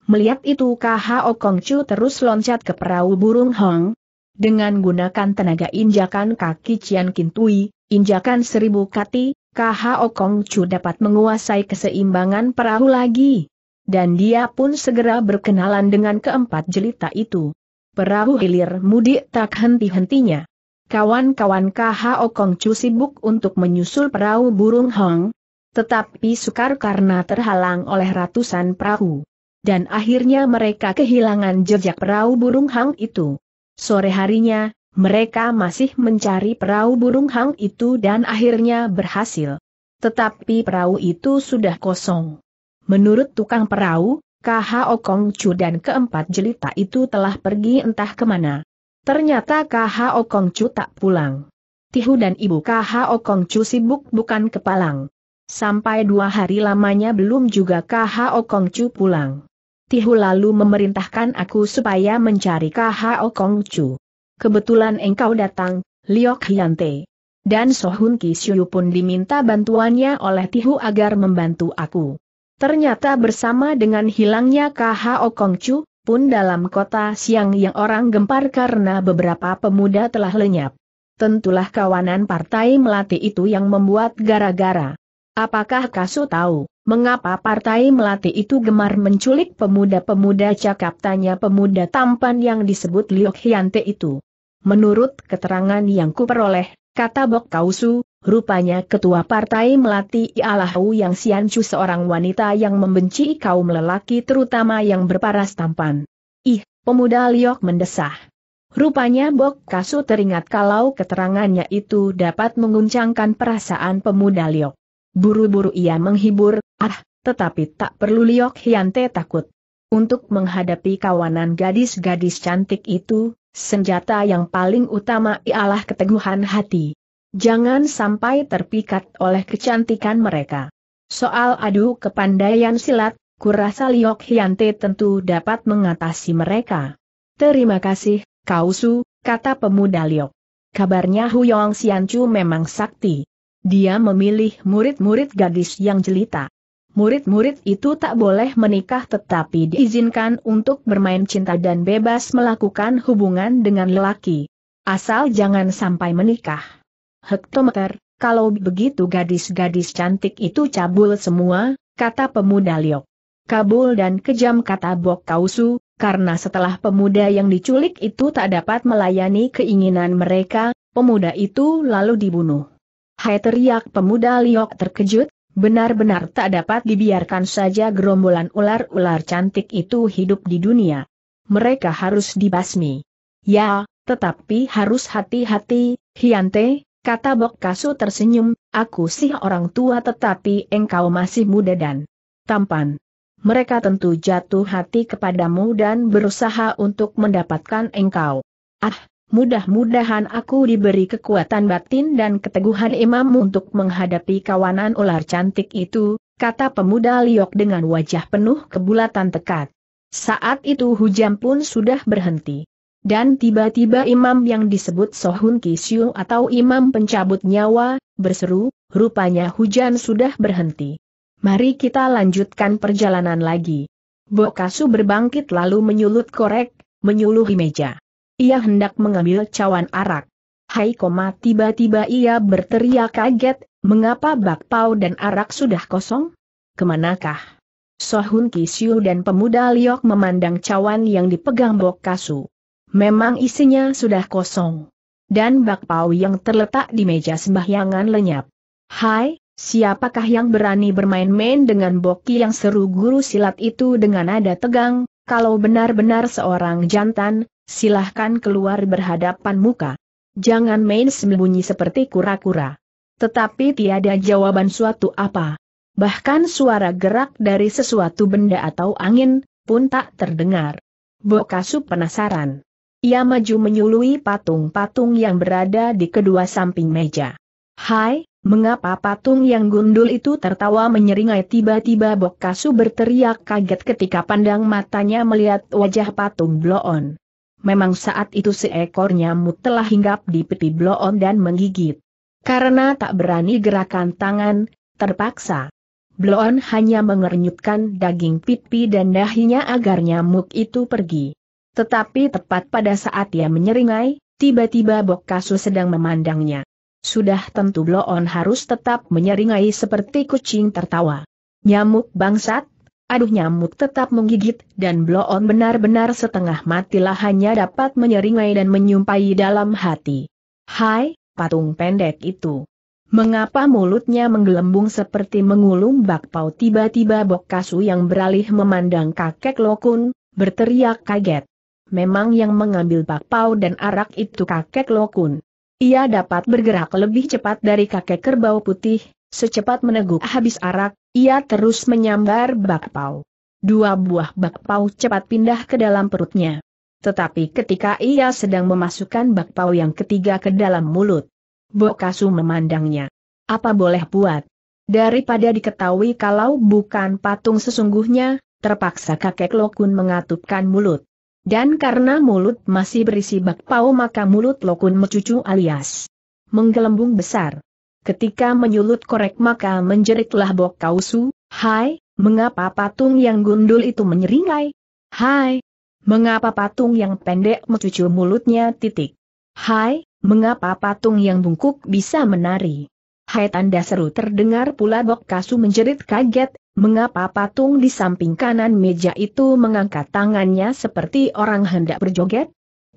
Melihat itu Kahao Chu terus loncat ke perahu burung Hong. Dengan gunakan tenaga injakan kaki Cian Kintui, injakan seribu kati, Kahao Chu dapat menguasai keseimbangan perahu lagi. Dan dia pun segera berkenalan dengan keempat jelita itu. Perahu hilir mudik tak henti-hentinya. Kawan-kawan KHO Chu sibuk untuk menyusul perahu burung Hong, tetapi sukar karena terhalang oleh ratusan perahu dan akhirnya mereka kehilangan jejak perahu burung hang itu. Sore harinya, mereka masih mencari perahu burung hang itu dan akhirnya berhasil. Tetapi perahu itu sudah kosong. Menurut tukang perahu, KH Okong Chu dan keempat jelita itu telah pergi entah kemana. Ternyata KH Okong Chu tak pulang. Tihu dan ibu KH Okong Chu sibuk bukan kepalang. Sampai dua hari lamanya belum juga KH Okong Chu pulang. Tihu lalu memerintahkan aku supaya mencari Kong Chu. Kebetulan engkau datang, Liok Hyante. Dan Sohun Kisyu pun diminta bantuannya oleh Tihu agar membantu aku. Ternyata bersama dengan hilangnya Kong Chu pun dalam kota siang yang orang gempar karena beberapa pemuda telah lenyap. Tentulah kawanan partai melati itu yang membuat gara-gara. Apakah Kasu tahu, mengapa partai Melati itu gemar menculik pemuda-pemuda cakap tanya pemuda tampan yang disebut Liok Hyante itu? Menurut keterangan yang kuperoleh, kata Bok Kausu, rupanya ketua partai Melati ialah Hu Yang Siancu seorang wanita yang membenci kaum lelaki terutama yang berparas tampan. Ih, pemuda Liok mendesah. Rupanya Bok Kasu teringat kalau keterangannya itu dapat menguncangkan perasaan pemuda Liok. Buru-buru ia menghibur, ah, tetapi tak perlu Liok Hyante takut. Untuk menghadapi kawanan gadis-gadis cantik itu, senjata yang paling utama ialah keteguhan hati. Jangan sampai terpikat oleh kecantikan mereka. Soal adu kepandaian silat, kurasa Liok Hyante tentu dapat mengatasi mereka. Terima kasih, Kausu, kata pemuda Liok. Kabarnya Huyong Siancu memang sakti. Dia memilih murid-murid gadis yang jelita. Murid-murid itu tak boleh menikah tetapi diizinkan untuk bermain cinta dan bebas melakukan hubungan dengan lelaki. Asal jangan sampai menikah. Hektometer, kalau begitu gadis-gadis cantik itu cabul semua, kata pemuda Liok. Kabul dan kejam kata Bok Kausu, karena setelah pemuda yang diculik itu tak dapat melayani keinginan mereka, pemuda itu lalu dibunuh. Hai teriak pemuda Liok terkejut, benar-benar tak dapat dibiarkan saja gerombolan ular-ular cantik itu hidup di dunia. Mereka harus dibasmi. Ya, tetapi harus hati-hati, Hyante, kata Bok Kasu tersenyum, aku sih orang tua tetapi engkau masih muda dan tampan. Mereka tentu jatuh hati kepadamu dan berusaha untuk mendapatkan engkau. Ah, Mudah-mudahan aku diberi kekuatan batin dan keteguhan imam untuk menghadapi kawanan ular cantik itu, kata pemuda Liok dengan wajah penuh kebulatan tekad. Saat itu hujan pun sudah berhenti. Dan tiba-tiba imam yang disebut Sohun Kisyu atau imam pencabut nyawa, berseru, rupanya hujan sudah berhenti. Mari kita lanjutkan perjalanan lagi. Bokasu berbangkit lalu menyulut korek, menyuluhi meja. Ia hendak mengambil cawan arak. Hai koma tiba-tiba ia berteriak kaget, mengapa bakpao dan arak sudah kosong? Kemanakah? Sohun Kisiu dan pemuda Liok memandang cawan yang dipegang Bok Kasu. Memang isinya sudah kosong. Dan bakpao yang terletak di meja sembahyangan lenyap. Hai, siapakah yang berani bermain-main dengan Boki yang seru guru silat itu dengan nada tegang, kalau benar-benar seorang jantan, silahkan keluar berhadapan muka. Jangan main sembunyi seperti kura-kura. Tetapi tiada jawaban suatu apa. Bahkan suara gerak dari sesuatu benda atau angin, pun tak terdengar. Bokasu penasaran. Ia maju menyului patung-patung yang berada di kedua samping meja. Hai, mengapa patung yang gundul itu tertawa menyeringai tiba-tiba Bokasu berteriak kaget ketika pandang matanya melihat wajah patung Bloon memang saat itu seekor nyamuk telah hinggap di peti bloon dan menggigit. Karena tak berani gerakan tangan, terpaksa. Bloon hanya mengernyutkan daging pipi dan dahinya agar nyamuk itu pergi. Tetapi tepat pada saat ia menyeringai, tiba-tiba Bok Kasu sedang memandangnya. Sudah tentu Bloon harus tetap menyeringai seperti kucing tertawa. Nyamuk bangsat, Aduh nyamuk tetap menggigit dan bloon benar-benar setengah matilah hanya dapat menyeringai dan menyumpai dalam hati. Hai, patung pendek itu. Mengapa mulutnya menggelembung seperti mengulum bakpau? tiba-tiba Bokasu yang beralih memandang kakek Lokun, berteriak kaget. Memang yang mengambil bakpau dan arak itu kakek Lokun. Ia dapat bergerak lebih cepat dari kakek kerbau putih, Secepat meneguk habis arak, ia terus menyambar bakpao. Dua buah bakpao cepat pindah ke dalam perutnya. Tetapi ketika ia sedang memasukkan bakpao yang ketiga ke dalam mulut, Bokasu memandangnya. Apa boleh buat? Daripada diketahui kalau bukan patung sesungguhnya, terpaksa kakek Lokun mengatupkan mulut. Dan karena mulut masih berisi bakpao maka mulut Lokun mencucu alias menggelembung besar. Ketika menyulut korek maka menjeritlah Bok Kausu, Hai, mengapa patung yang gundul itu menyeringai? Hai, mengapa patung yang pendek mencucu mulutnya titik? Hai, mengapa patung yang bungkuk bisa menari? Hai tanda seru terdengar pula Bok Kasu menjerit kaget, mengapa patung di samping kanan meja itu mengangkat tangannya seperti orang hendak berjoget?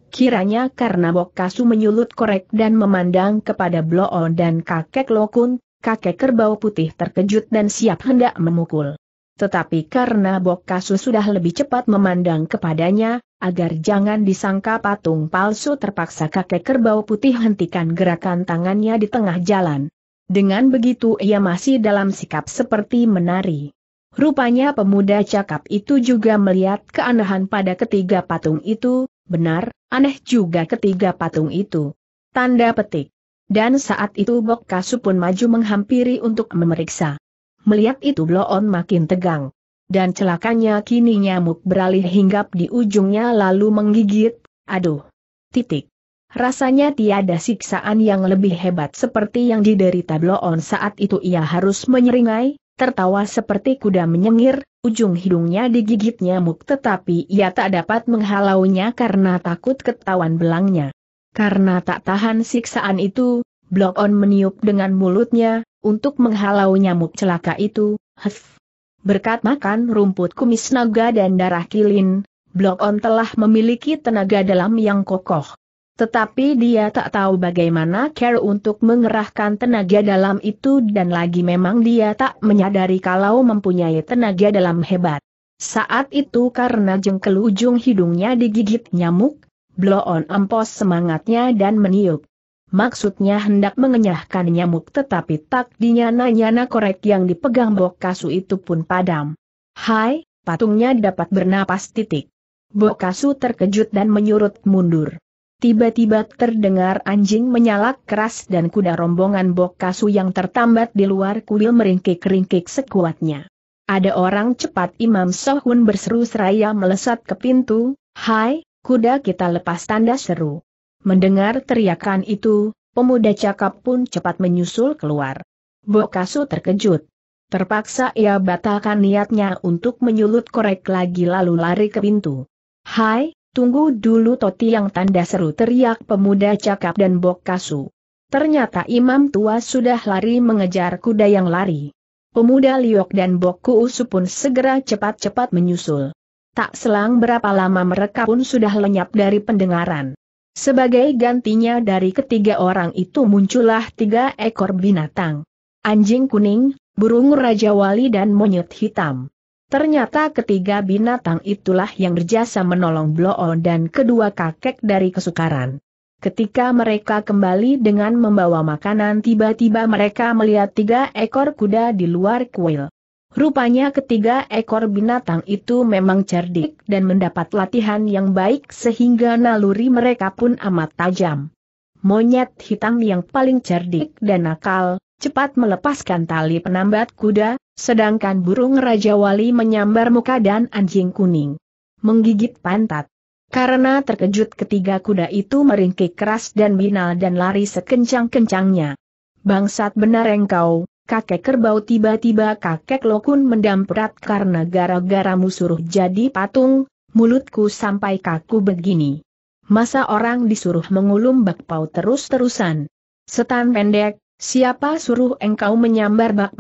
Kiranya karena Bok Kasu menyulut korek dan memandang kepada Bloon dan kakek Lokun, kakek kerbau putih terkejut dan siap hendak memukul. Tetapi karena Bok Kasu sudah lebih cepat memandang kepadanya, agar jangan disangka patung palsu terpaksa kakek kerbau putih hentikan gerakan tangannya di tengah jalan. Dengan begitu ia masih dalam sikap seperti menari. Rupanya pemuda cakap itu juga melihat keanehan pada ketiga patung itu, Benar, aneh juga ketiga patung itu. Tanda petik. Dan saat itu Bok Kasu pun maju menghampiri untuk memeriksa. Melihat itu Bloon makin tegang. Dan celakanya kini nyamuk beralih hinggap di ujungnya lalu menggigit, aduh. Titik. Rasanya tiada siksaan yang lebih hebat seperti yang diderita Bloon saat itu ia harus menyeringai, tertawa seperti kuda menyengir, Ujung hidungnya digigit nyamuk tetapi ia tak dapat menghalaunya karena takut ketahuan belangnya. Karena tak tahan siksaan itu, Blok On meniup dengan mulutnya, untuk menghalau nyamuk celaka itu, hef. Berkat makan rumput kumis naga dan darah kilin, Blok On telah memiliki tenaga dalam yang kokoh. Tetapi dia tak tahu bagaimana cara untuk mengerahkan tenaga dalam itu dan lagi memang dia tak menyadari kalau mempunyai tenaga dalam hebat. Saat itu karena jengkel ujung hidungnya digigit nyamuk, blow on empos semangatnya dan meniup. Maksudnya hendak mengenyahkan nyamuk tetapi tak dinyana-nyana korek yang dipegang Bok Kasu itu pun padam. Hai, patungnya dapat bernapas titik. Bok Kasu terkejut dan menyurut mundur. Tiba-tiba terdengar anjing menyalak keras dan kuda rombongan Bokasu yang tertambat di luar kuil meringkik-ringkik sekuatnya. Ada orang cepat Imam Sohun berseru seraya melesat ke pintu, Hai, kuda kita lepas tanda seru. Mendengar teriakan itu, pemuda cakap pun cepat menyusul keluar. Bokasu terkejut. Terpaksa ia batalkan niatnya untuk menyulut korek lagi lalu lari ke pintu. Hai, Tunggu dulu Toti yang tanda seru teriak pemuda cakap dan bok kasu. Ternyata imam tua sudah lari mengejar kuda yang lari. Pemuda Liok dan Boku Usu pun segera cepat-cepat menyusul. Tak selang berapa lama mereka pun sudah lenyap dari pendengaran. Sebagai gantinya dari ketiga orang itu muncullah tiga ekor binatang. Anjing kuning, burung Raja Wali dan monyet hitam. Ternyata ketiga binatang itulah yang berjasa menolong Bloon dan kedua kakek dari kesukaran. Ketika mereka kembali dengan membawa makanan tiba-tiba mereka melihat tiga ekor kuda di luar kuil. Rupanya ketiga ekor binatang itu memang cerdik dan mendapat latihan yang baik sehingga naluri mereka pun amat tajam. Monyet hitam yang paling cerdik dan nakal, cepat melepaskan tali penambat kuda, sedangkan burung Raja Wali menyambar muka dan anjing kuning. Menggigit pantat. Karena terkejut ketiga kuda itu meringkik keras dan binal dan lari sekencang-kencangnya. Bangsat benar engkau, kakek kerbau tiba-tiba kakek lokun mendamprat karena gara-gara suruh jadi patung, mulutku sampai kaku begini. Masa orang disuruh mengulum bakpau terus-terusan. Setan pendek, Siapa suruh engkau menyambar bak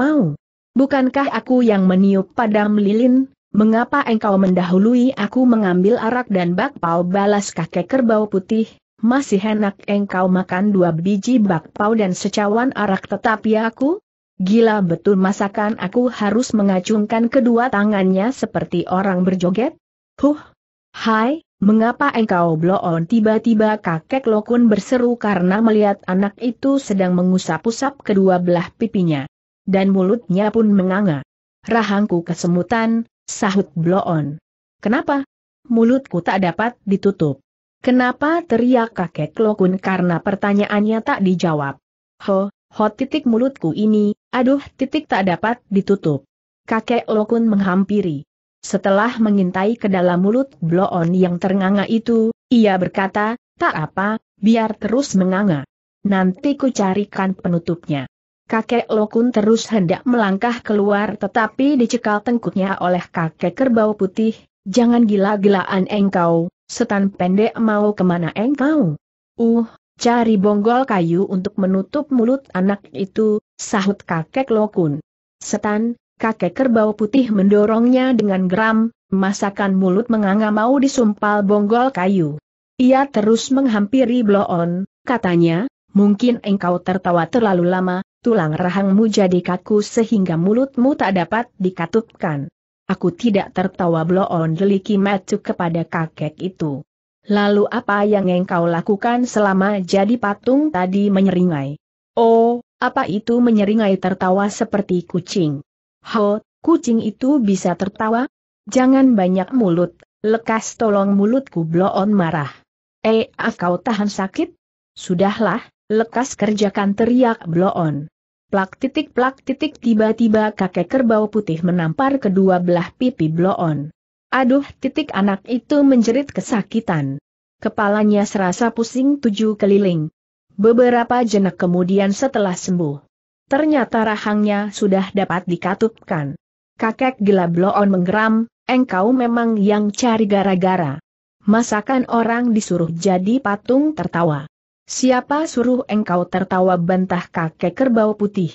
Bukankah aku yang meniup padam lilin? Mengapa engkau mendahului aku mengambil arak dan bakpao balas kakek kerbau putih? Masih enak engkau makan dua biji bakpao dan secawan arak tetapi aku? Gila betul masakan aku harus mengacungkan kedua tangannya seperti orang berjoget? Huh! Hai, Mengapa engkau bloon tiba-tiba kakek Lokun berseru karena melihat anak itu sedang mengusap-usap kedua belah pipinya. Dan mulutnya pun menganga. Rahangku kesemutan, sahut bloon. Kenapa? Mulutku tak dapat ditutup. Kenapa teriak kakek Lokun karena pertanyaannya tak dijawab. Ho, ho titik mulutku ini, aduh titik tak dapat ditutup. Kakek Lokun menghampiri. Setelah mengintai ke dalam mulut bloon yang ternganga itu, ia berkata, tak apa, biar terus menganga. Nanti ku carikan penutupnya. Kakek Lokun terus hendak melangkah keluar tetapi dicekal tengkuknya oleh kakek kerbau putih, jangan gila-gilaan engkau, setan pendek mau kemana engkau? Uh, cari bonggol kayu untuk menutup mulut anak itu, sahut kakek Lokun. Setan, kakek kerbau putih mendorongnya dengan geram, masakan mulut menganga mau disumpal bonggol kayu. Ia terus menghampiri Bloon, katanya, mungkin engkau tertawa terlalu lama, tulang rahangmu jadi kaku sehingga mulutmu tak dapat dikatupkan. Aku tidak tertawa Bloon deliki matu kepada kakek itu. Lalu apa yang engkau lakukan selama jadi patung tadi menyeringai? Oh, apa itu menyeringai tertawa seperti kucing? Ho, kucing itu bisa tertawa? Jangan banyak mulut, lekas tolong mulutku bloon marah. Eh, ah kau tahan sakit? Sudahlah, lekas kerjakan teriak bloon. Plak titik plak titik tiba-tiba kakek kerbau putih menampar kedua belah pipi bloon. Aduh titik anak itu menjerit kesakitan. Kepalanya serasa pusing tujuh keliling. Beberapa jenak kemudian setelah sembuh. Ternyata rahangnya sudah dapat dikatupkan. Kakek bloon menggeram, engkau memang yang cari gara-gara. Masakan orang disuruh jadi patung tertawa. Siapa suruh engkau tertawa bantah kakek kerbau putih?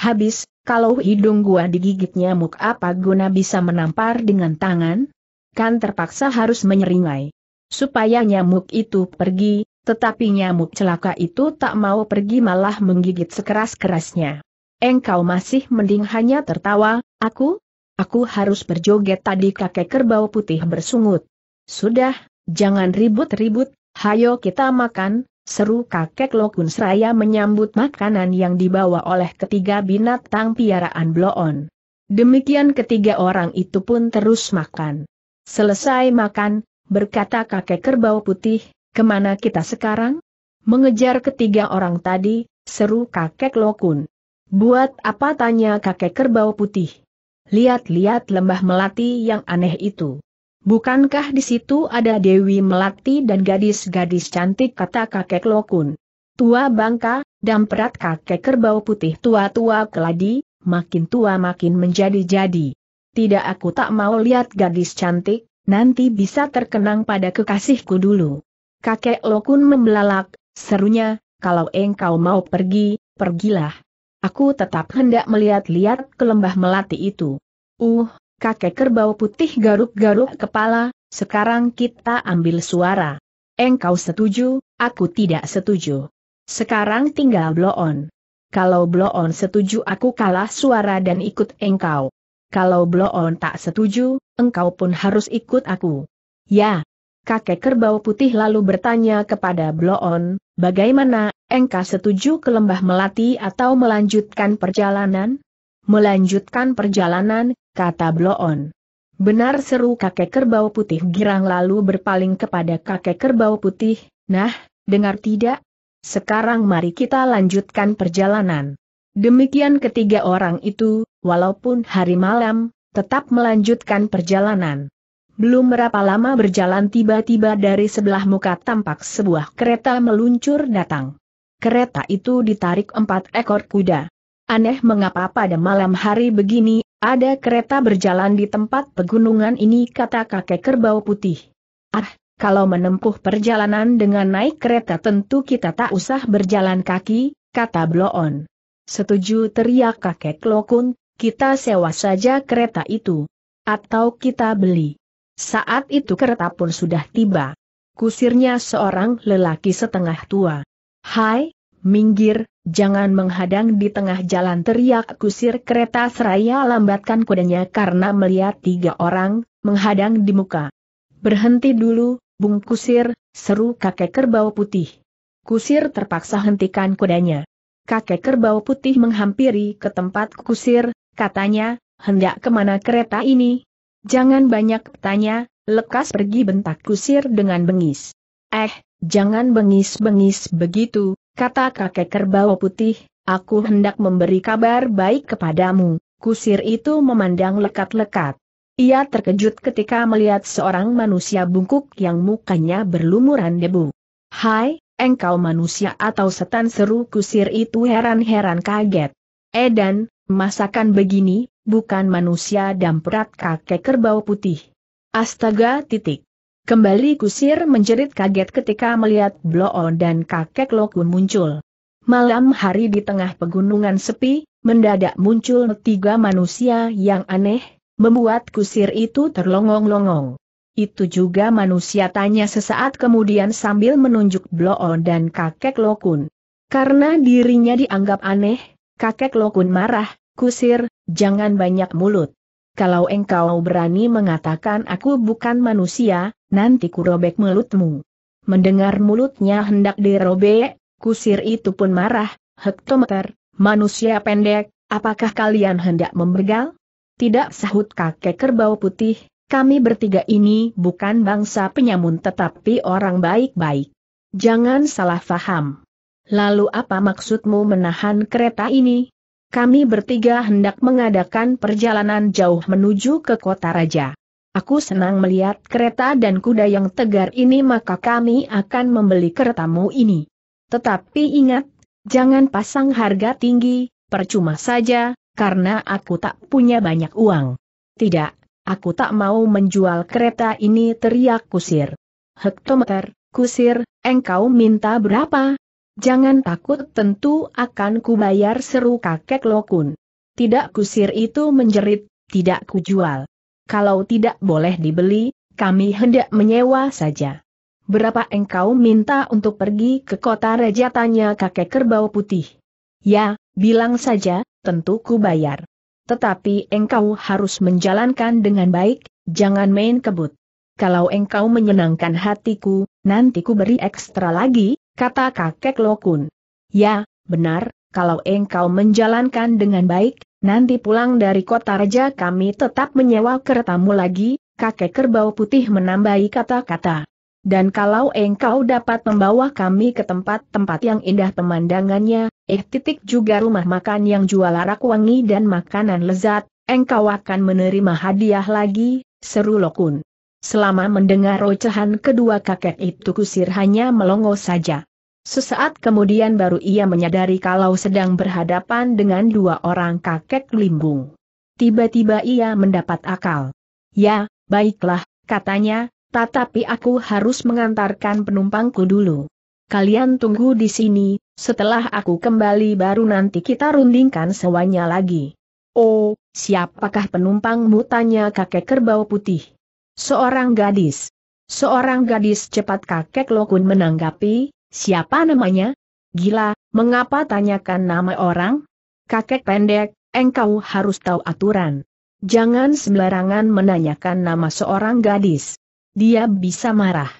Habis, kalau hidung gua digigit nyamuk apa guna bisa menampar dengan tangan? Kan terpaksa harus menyeringai. Supaya nyamuk itu pergi, tetapi nyamuk celaka itu tak mau pergi malah menggigit sekeras-kerasnya. Engkau masih mending hanya tertawa, aku? Aku harus berjoget tadi kakek kerbau putih bersungut. Sudah, jangan ribut-ribut, hayo kita makan, seru kakek Lokun Seraya menyambut makanan yang dibawa oleh ketiga binatang piaraan Bloon. Demikian ketiga orang itu pun terus makan. Selesai makan, berkata kakek kerbau putih, Kemana kita sekarang? Mengejar ketiga orang tadi, seru kakek Lokun. Buat apa tanya kakek kerbau putih? Lihat-lihat lembah melati yang aneh itu. Bukankah di situ ada Dewi Melati dan gadis-gadis cantik kata kakek Lokun. Tua bangka, damperat kakek kerbau putih tua-tua keladi, makin tua makin menjadi-jadi. Tidak aku tak mau lihat gadis cantik, nanti bisa terkenang pada kekasihku dulu. Kakek Lokun membelalak, serunya, kalau engkau mau pergi, pergilah. Aku tetap hendak melihat-lihat ke lembah melati itu. Uh, kakek kerbau putih garuk-garuk kepala, sekarang kita ambil suara. Engkau setuju, aku tidak setuju. Sekarang tinggal Bloon. Kalau Bloon setuju aku kalah suara dan ikut engkau. Kalau Bloon tak setuju, engkau pun harus ikut aku. Ya, kakek kerbau putih lalu bertanya kepada Bloon, bagaimana, engkau setuju ke lembah Melati atau melanjutkan perjalanan? Melanjutkan perjalanan, kata Bloon. Benar seru kakek kerbau putih girang lalu berpaling kepada kakek kerbau putih, nah, dengar tidak? Sekarang mari kita lanjutkan perjalanan. Demikian ketiga orang itu, walaupun hari malam, tetap melanjutkan perjalanan. Belum berapa lama berjalan tiba-tiba dari sebelah muka tampak sebuah kereta meluncur datang. Kereta itu ditarik empat ekor kuda. Aneh mengapa pada malam hari begini, ada kereta berjalan di tempat pegunungan ini kata kakek kerbau putih. Ah, kalau menempuh perjalanan dengan naik kereta tentu kita tak usah berjalan kaki, kata Bloon. Setuju teriak kakek Lokun, kita sewa saja kereta itu. Atau kita beli. Saat itu kereta pun sudah tiba. Kusirnya seorang lelaki setengah tua. Hai, minggir, jangan menghadang di tengah jalan teriak kusir kereta seraya lambatkan kudanya karena melihat tiga orang, menghadang di muka. Berhenti dulu, bung kusir, seru kakek kerbau putih. Kusir terpaksa hentikan kudanya. Kakek kerbau putih menghampiri ke tempat kusir, katanya, hendak kemana kereta ini, Jangan banyak tanya, lekas pergi bentak kusir dengan bengis. Eh, jangan bengis-bengis begitu, kata kakek kerbau putih, aku hendak memberi kabar baik kepadamu. Kusir itu memandang lekat-lekat. Ia terkejut ketika melihat seorang manusia bungkuk yang mukanya berlumuran debu. Hai, engkau manusia atau setan seru kusir itu heran-heran kaget. Edan, Masakan begini, bukan manusia dan damprat kakek kerbau putih. Astaga titik. Kembali kusir menjerit kaget ketika melihat Bloon dan kakek Lokun muncul. Malam hari di tengah pegunungan sepi, mendadak muncul tiga manusia yang aneh, membuat kusir itu terlongong-longong. Itu juga manusia tanya sesaat kemudian sambil menunjuk Bloon dan kakek Lokun. Karena dirinya dianggap aneh, kakek Lokun marah, Kusir, jangan banyak mulut. Kalau engkau berani mengatakan aku bukan manusia, nanti kurobek mulutmu. Mendengar mulutnya hendak dirobek, kusir itu pun marah, hektometer, manusia pendek, apakah kalian hendak membegal? Tidak sahut kakek kerbau putih, kami bertiga ini bukan bangsa penyamun tetapi orang baik-baik. Jangan salah faham. Lalu apa maksudmu menahan kereta ini? kami bertiga hendak mengadakan perjalanan jauh menuju ke kota raja. Aku senang melihat kereta dan kuda yang tegar ini maka kami akan membeli keretamu ini. Tetapi ingat, jangan pasang harga tinggi, percuma saja, karena aku tak punya banyak uang. Tidak, aku tak mau menjual kereta ini teriak kusir. Hektometer, kusir, engkau minta berapa? Jangan takut tentu akan kubayar seru kakek Lokun. Tidak kusir itu menjerit, tidak kujual. Kalau tidak boleh dibeli, kami hendak menyewa saja. Berapa engkau minta untuk pergi ke kota raja tanya kakek kerbau putih. Ya, bilang saja, tentu kubayar. Tetapi engkau harus menjalankan dengan baik, jangan main kebut. Kalau engkau menyenangkan hatiku, nanti ku beri ekstra lagi, kata kakek Lokun. Ya, benar, kalau engkau menjalankan dengan baik, nanti pulang dari kota raja kami tetap menyewa keretamu lagi, kakek kerbau putih menambahi kata-kata. Dan kalau engkau dapat membawa kami ke tempat-tempat yang indah pemandangannya, eh titik juga rumah makan yang jual arak wangi dan makanan lezat, engkau akan menerima hadiah lagi, seru Lokun. Selama mendengar ocehan kedua kakek itu kusir hanya melongo saja. Sesaat kemudian baru ia menyadari kalau sedang berhadapan dengan dua orang kakek limbung. Tiba-tiba ia mendapat akal. Ya, baiklah, katanya, tetapi aku harus mengantarkan penumpangku dulu. Kalian tunggu di sini, setelah aku kembali baru nanti kita rundingkan sewanya lagi. Oh, siapakah penumpangmu tanya kakek kerbau putih. Seorang gadis. Seorang gadis cepat kakek Lokun menanggapi, siapa namanya? Gila, mengapa tanyakan nama orang? Kakek pendek, engkau harus tahu aturan. Jangan sembarangan menanyakan nama seorang gadis. Dia bisa marah.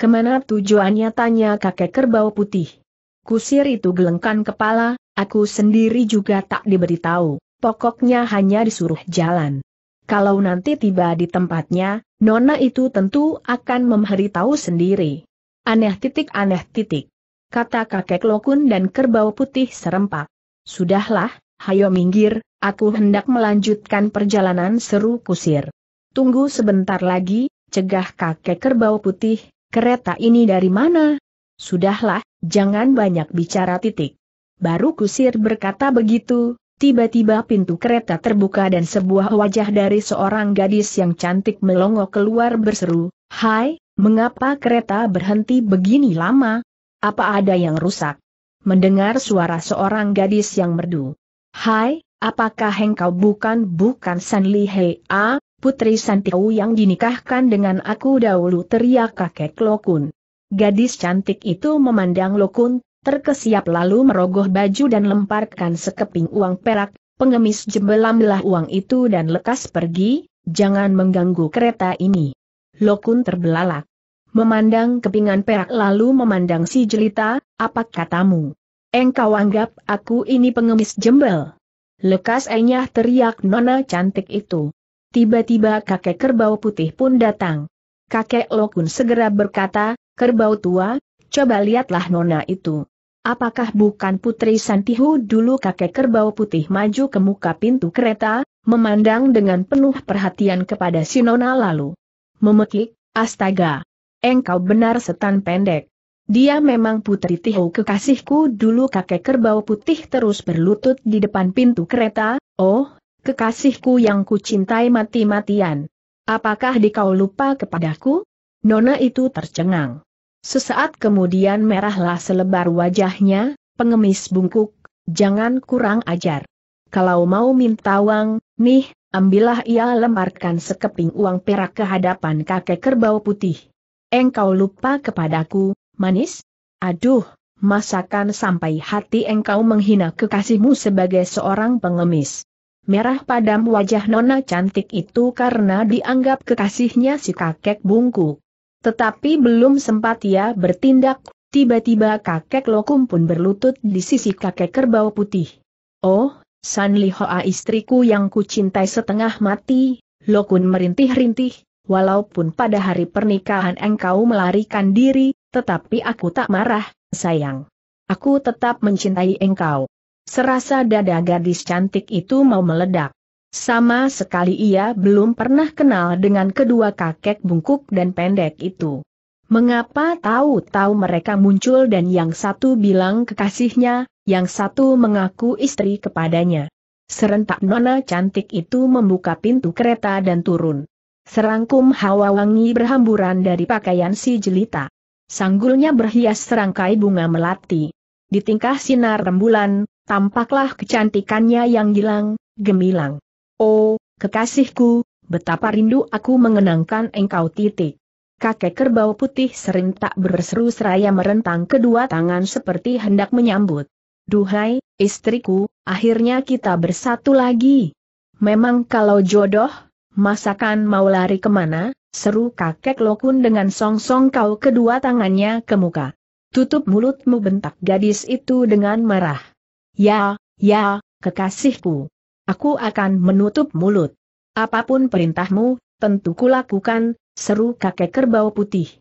Kemana tujuannya tanya kakek kerbau putih. Kusir itu gelengkan kepala, aku sendiri juga tak diberitahu, pokoknya hanya disuruh jalan. Kalau nanti tiba di tempatnya, Nona itu tentu akan memberitahu sendiri. Aneh titik aneh titik. Kata kakek Lokun dan kerbau putih serempak. Sudahlah, hayo minggir, aku hendak melanjutkan perjalanan seru kusir. Tunggu sebentar lagi, cegah kakek kerbau putih, kereta ini dari mana? Sudahlah, jangan banyak bicara titik. Baru kusir berkata begitu, Tiba-tiba pintu kereta terbuka dan sebuah wajah dari seorang gadis yang cantik melongo keluar berseru, Hai, mengapa kereta berhenti begini lama? Apa ada yang rusak? Mendengar suara seorang gadis yang merdu. Hai, apakah engkau bukan bukan San Li Hei A, putri Santiu yang dinikahkan dengan aku dahulu teriak kakek Lokun. Gadis cantik itu memandang Lokun, terkesiap lalu merogoh baju dan lemparkan sekeping uang perak, pengemis jembelamlah uang itu dan lekas pergi, jangan mengganggu kereta ini. Lokun terbelalak. Memandang kepingan perak lalu memandang si jelita, apa katamu? Engkau anggap aku ini pengemis jembel? Lekas enyah teriak nona cantik itu. Tiba-tiba kakek kerbau putih pun datang. Kakek Lokun segera berkata, kerbau tua, coba lihatlah nona itu. Apakah bukan Putri Santihu dulu kakek kerbau putih maju ke muka pintu kereta, memandang dengan penuh perhatian kepada si nona lalu memekik, astaga. Engkau benar setan pendek. Dia memang Putri Tihu kekasihku dulu kakek kerbau putih terus berlutut di depan pintu kereta, oh, kekasihku yang kucintai mati-matian. Apakah dikau lupa kepadaku? Nona itu tercengang. Sesaat kemudian merahlah selebar wajahnya, pengemis bungkuk, jangan kurang ajar. Kalau mau minta uang, nih, ambillah ia lemparkan sekeping uang perak ke hadapan kakek kerbau putih. Engkau lupa kepadaku, manis? Aduh, masakan sampai hati engkau menghina kekasihmu sebagai seorang pengemis. Merah padam wajah nona cantik itu karena dianggap kekasihnya si kakek bungkuk. Tetapi belum sempat ia bertindak, tiba-tiba kakek lokum pun berlutut di sisi kakek kerbau putih. Oh, San Li istriku yang kucintai setengah mati, lokun merintih-rintih, walaupun pada hari pernikahan engkau melarikan diri, tetapi aku tak marah, sayang. Aku tetap mencintai engkau. Serasa dada gadis cantik itu mau meledak. Sama sekali ia belum pernah kenal dengan kedua kakek bungkuk dan pendek itu. Mengapa tahu-tahu mereka muncul dan yang satu bilang kekasihnya, yang satu mengaku istri kepadanya. Serentak nona cantik itu membuka pintu kereta dan turun. Serangkum hawa wangi berhamburan dari pakaian si jelita. Sanggulnya berhias serangkai bunga melati. Di tingkah sinar rembulan, tampaklah kecantikannya yang hilang, gemilang. Oh, kekasihku, betapa rindu aku mengenangkan engkau titik. Kakek kerbau putih serentak berseru seraya merentang kedua tangan seperti hendak menyambut. Duhai, istriku, akhirnya kita bersatu lagi. Memang kalau jodoh, masakan mau lari kemana, seru kakek lokun dengan song-song kau kedua tangannya ke muka. Tutup mulutmu bentak gadis itu dengan marah. Ya, ya, kekasihku aku akan menutup mulut. Apapun perintahmu, tentu kulakukan, seru kakek kerbau putih.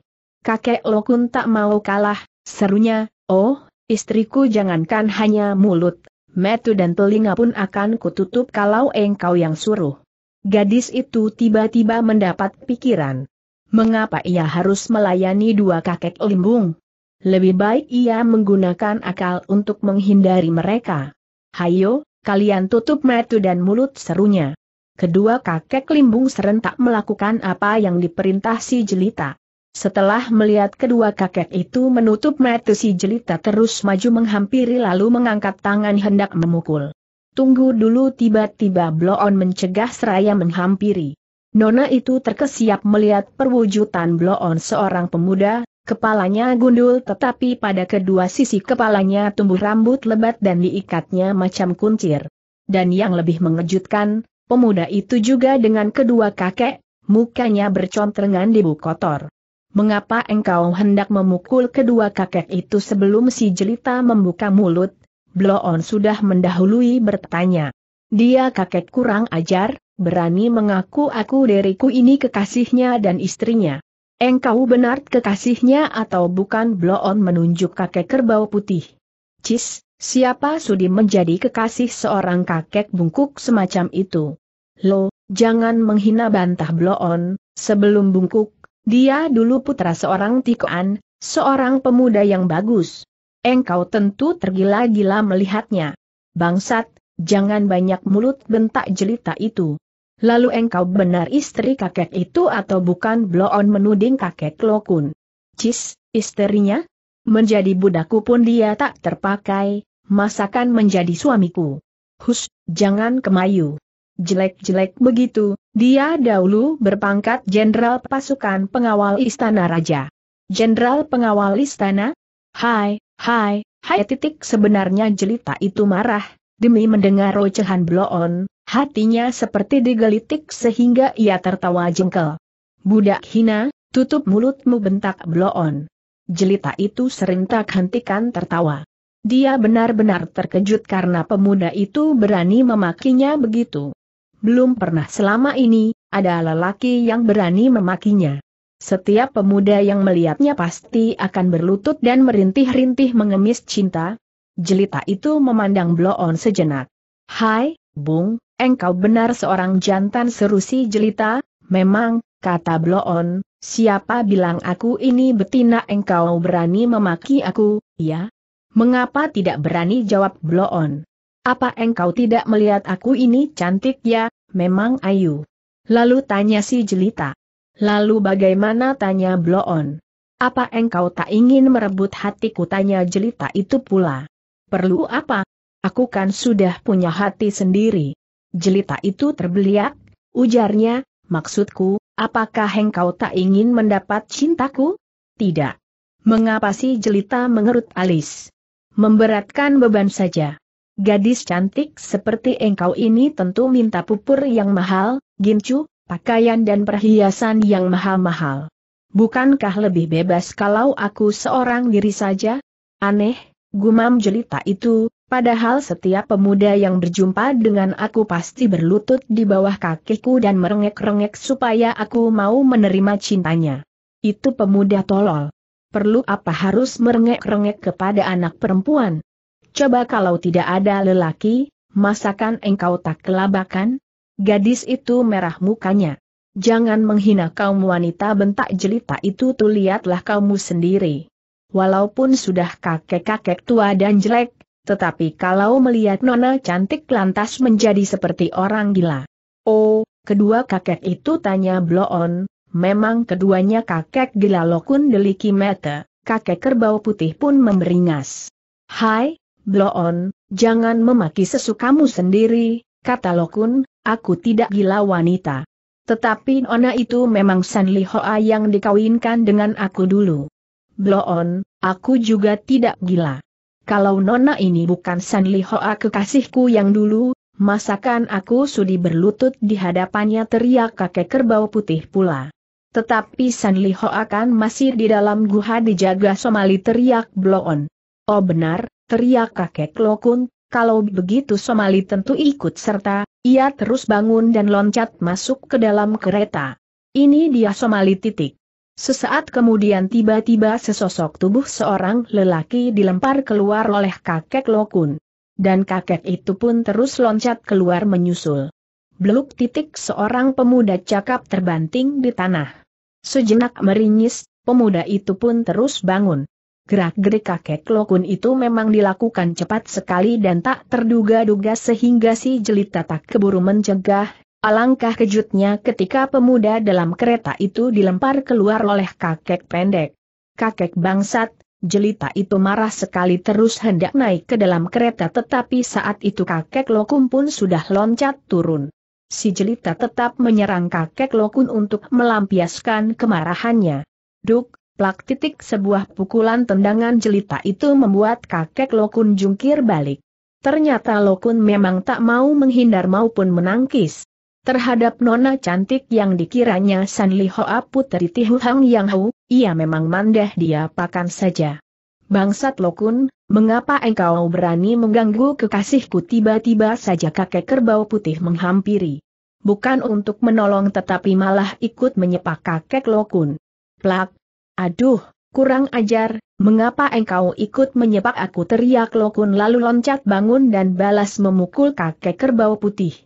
Kakek Lokun tak mau kalah, serunya, oh, istriku jangankan hanya mulut, metu dan telinga pun akan kututup kalau engkau yang suruh. Gadis itu tiba-tiba mendapat pikiran. Mengapa ia harus melayani dua kakek limbung? Lebih baik ia menggunakan akal untuk menghindari mereka. Hayo, kalian tutup metu dan mulut serunya. Kedua kakek limbung serentak melakukan apa yang diperintah si jelita. Setelah melihat kedua kakek itu menutup metu si jelita terus maju menghampiri lalu mengangkat tangan hendak memukul. Tunggu dulu tiba-tiba Bloon mencegah seraya menghampiri. Nona itu terkesiap melihat perwujudan Bloon seorang pemuda, Kepalanya gundul tetapi pada kedua sisi kepalanya tumbuh rambut lebat dan diikatnya macam kuncir. Dan yang lebih mengejutkan, pemuda itu juga dengan kedua kakek, mukanya bercontengan debu kotor. Mengapa engkau hendak memukul kedua kakek itu sebelum si jelita membuka mulut? Bloon sudah mendahului bertanya. Dia kakek kurang ajar, berani mengaku aku deriku ini kekasihnya dan istrinya. Engkau benar kekasihnya atau bukan Bloon menunjuk kakek kerbau putih. Cis, siapa sudi menjadi kekasih seorang kakek bungkuk semacam itu? Lo, jangan menghina bantah Bloon, sebelum bungkuk, dia dulu putra seorang tikoan, seorang pemuda yang bagus. Engkau tentu tergila-gila melihatnya. Bangsat, jangan banyak mulut bentak jelita itu. Lalu engkau benar istri kakek itu atau bukan bloon menuding kakek Lokun? Cis, istrinya? Menjadi budakku pun dia tak terpakai, masakan menjadi suamiku. Hus, jangan kemayu. Jelek-jelek begitu, dia dahulu berpangkat jenderal pasukan pengawal istana raja. Jenderal pengawal istana? Hai, hai, hai titik sebenarnya jelita itu marah, demi mendengar rocehan bloon, Hatinya seperti digelitik sehingga ia tertawa jengkel. Budak hina, tutup mulutmu bentak bloon. Jelita itu serentak hentikan tertawa. Dia benar-benar terkejut karena pemuda itu berani memakinya begitu. Belum pernah selama ini, ada lelaki yang berani memakinya. Setiap pemuda yang melihatnya pasti akan berlutut dan merintih-rintih mengemis cinta. Jelita itu memandang Bloon sejenak. Hai, Bung, engkau benar seorang jantan seru si jelita, memang, kata Bloon, siapa bilang aku ini betina engkau berani memaki aku, ya? Mengapa tidak berani jawab Bloon? Apa engkau tidak melihat aku ini cantik ya, memang ayu? Lalu tanya si jelita. Lalu bagaimana tanya Bloon? Apa engkau tak ingin merebut hatiku tanya jelita itu pula? Perlu apa? Aku kan sudah punya hati sendiri. Jelita itu terbeliak, ujarnya, maksudku, apakah engkau tak ingin mendapat cintaku? Tidak. Mengapa si jelita mengerut alis? Memberatkan beban saja. Gadis cantik seperti engkau ini tentu minta pupur yang mahal, gincu, pakaian dan perhiasan yang mahal-mahal. Bukankah lebih bebas kalau aku seorang diri saja? Aneh, gumam jelita itu, Padahal setiap pemuda yang berjumpa dengan aku pasti berlutut di bawah kakiku dan merengek-rengek supaya aku mau menerima cintanya. Itu pemuda tolol. Perlu apa harus merengek-rengek kepada anak perempuan? Coba kalau tidak ada lelaki, masakan engkau tak kelabakan? Gadis itu merah mukanya. Jangan menghina kaum wanita bentak jelita itu tuh lihatlah kamu sendiri. Walaupun sudah kakek-kakek tua dan jelek, tetapi kalau melihat Nona cantik lantas menjadi seperti orang gila. Oh, kedua kakek itu tanya Bloon, memang keduanya kakek gila lokun deliki mata, kakek kerbau putih pun memberingas. Hai, Bloon, jangan memaki sesukamu sendiri, kata lokun, aku tidak gila wanita. Tetapi Nona itu memang San Li Hoa yang dikawinkan dengan aku dulu. Bloon, aku juga tidak gila. Kalau nona ini bukan San Li Hoa kekasihku yang dulu, masakan aku sudi berlutut di hadapannya teriak kakek kerbau putih pula. Tetapi San Li Hoa kan masih di dalam guha dijaga Somali teriak Bloon. Oh benar, teriak kakek Lokun, kalau begitu Somali tentu ikut serta, ia terus bangun dan loncat masuk ke dalam kereta. Ini dia Somali titik. Sesaat kemudian tiba-tiba sesosok tubuh seorang lelaki dilempar keluar oleh kakek Lokun. Dan kakek itu pun terus loncat keluar menyusul. Beluk titik seorang pemuda cakap terbanting di tanah. Sejenak meringis, pemuda itu pun terus bangun. Gerak-gerik kakek Lokun itu memang dilakukan cepat sekali dan tak terduga-duga sehingga si jelita tak keburu mencegah, Alangkah kejutnya ketika pemuda dalam kereta itu dilempar keluar oleh kakek pendek. Kakek bangsat, jelita itu marah sekali terus hendak naik ke dalam kereta tetapi saat itu kakek lokum pun sudah loncat turun. Si jelita tetap menyerang kakek lokun untuk melampiaskan kemarahannya. Duk, plak titik sebuah pukulan tendangan jelita itu membuat kakek lokun jungkir balik. Ternyata Lokun memang tak mau menghindar maupun menangkis. Terhadap nona cantik yang dikiranya San Li Hoa putri Tihu Hang Yang Hu, ia memang mandah dia pakan saja. Bangsat Lokun, mengapa engkau berani mengganggu kekasihku tiba-tiba saja kakek kerbau putih menghampiri. Bukan untuk menolong tetapi malah ikut menyepak kakek Lokun. Plak! Aduh, kurang ajar, mengapa engkau ikut menyepak aku teriak Lokun lalu loncat bangun dan balas memukul kakek kerbau putih.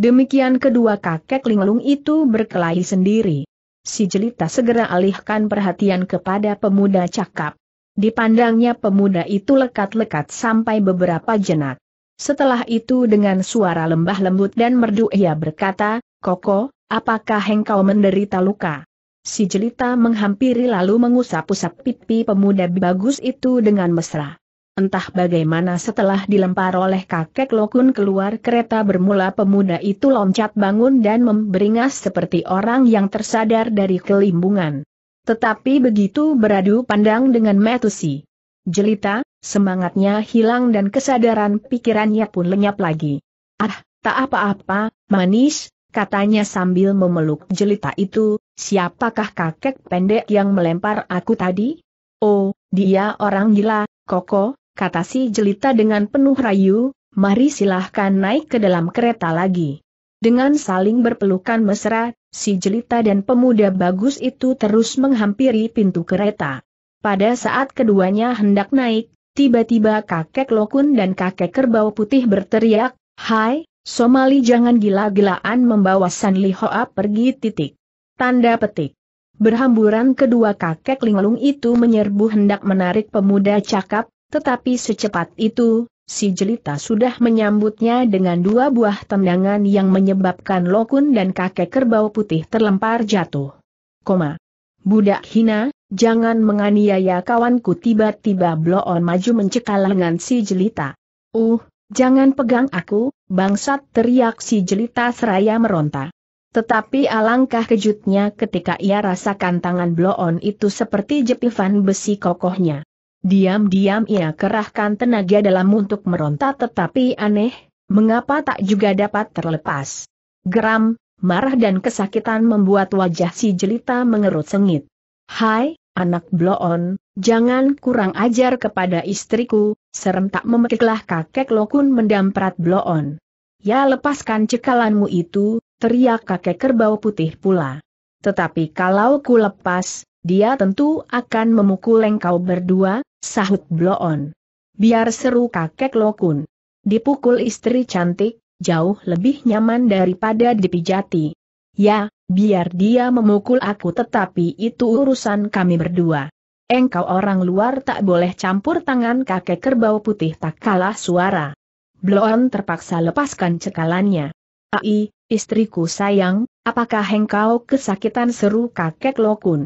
Demikian kedua kakek linglung itu berkelahi sendiri. Si jelita segera alihkan perhatian kepada pemuda cakap. Dipandangnya pemuda itu lekat-lekat sampai beberapa jenak. Setelah itu dengan suara lembah lembut dan merdu ia berkata, Koko, apakah engkau menderita luka? Si jelita menghampiri lalu mengusap-usap pipi pemuda bagus itu dengan mesra. Entah bagaimana setelah dilempar oleh kakek Lokun keluar kereta bermula pemuda itu loncat bangun dan memberingas seperti orang yang tersadar dari kelimbungan. Tetapi begitu beradu pandang dengan Metusi. Jelita, semangatnya hilang dan kesadaran pikirannya pun lenyap lagi. Ah, tak apa-apa, manis, katanya sambil memeluk jelita itu, siapakah kakek pendek yang melempar aku tadi? Oh, dia orang gila, Koko, kata si jelita dengan penuh rayu, mari silahkan naik ke dalam kereta lagi. Dengan saling berpelukan mesra, si jelita dan pemuda bagus itu terus menghampiri pintu kereta. Pada saat keduanya hendak naik, tiba-tiba kakek Lokun dan kakek kerbau putih berteriak, Hai, Somali jangan gila-gilaan membawa San Lihoa pergi titik. Tanda petik. Berhamburan kedua kakek linglung itu menyerbu hendak menarik pemuda cakap, tetapi secepat itu, si jelita sudah menyambutnya dengan dua buah tendangan yang menyebabkan Lokun dan kakek kerbau putih terlempar jatuh. Koma. Budak hina, jangan menganiaya kawanku tiba-tiba bloon maju mencekal lengan si jelita. Uh, jangan pegang aku, bangsat teriak si jelita seraya meronta. Tetapi alangkah kejutnya ketika ia rasakan tangan bloon itu seperti jepivan besi kokohnya. Diam-diam ia kerahkan tenaga dalam untuk meronta tetapi aneh, mengapa tak juga dapat terlepas. Geram, marah dan kesakitan membuat wajah si jelita mengerut sengit. Hai, anak bloon, jangan kurang ajar kepada istriku, serem tak memekiklah kakek lokun mendamprat bloon. Ya lepaskan cekalanmu itu, teriak kakek kerbau putih pula. Tetapi kalau ku lepas, dia tentu akan memukul engkau berdua, sahut Bloon. Biar seru kakek Lokun. Dipukul istri cantik, jauh lebih nyaman daripada dipijati. Ya, biar dia memukul aku tetapi itu urusan kami berdua. Engkau orang luar tak boleh campur tangan kakek kerbau putih tak kalah suara. Bloon terpaksa lepaskan cekalannya. Ai, istriku sayang, apakah engkau kesakitan seru kakek Lokun?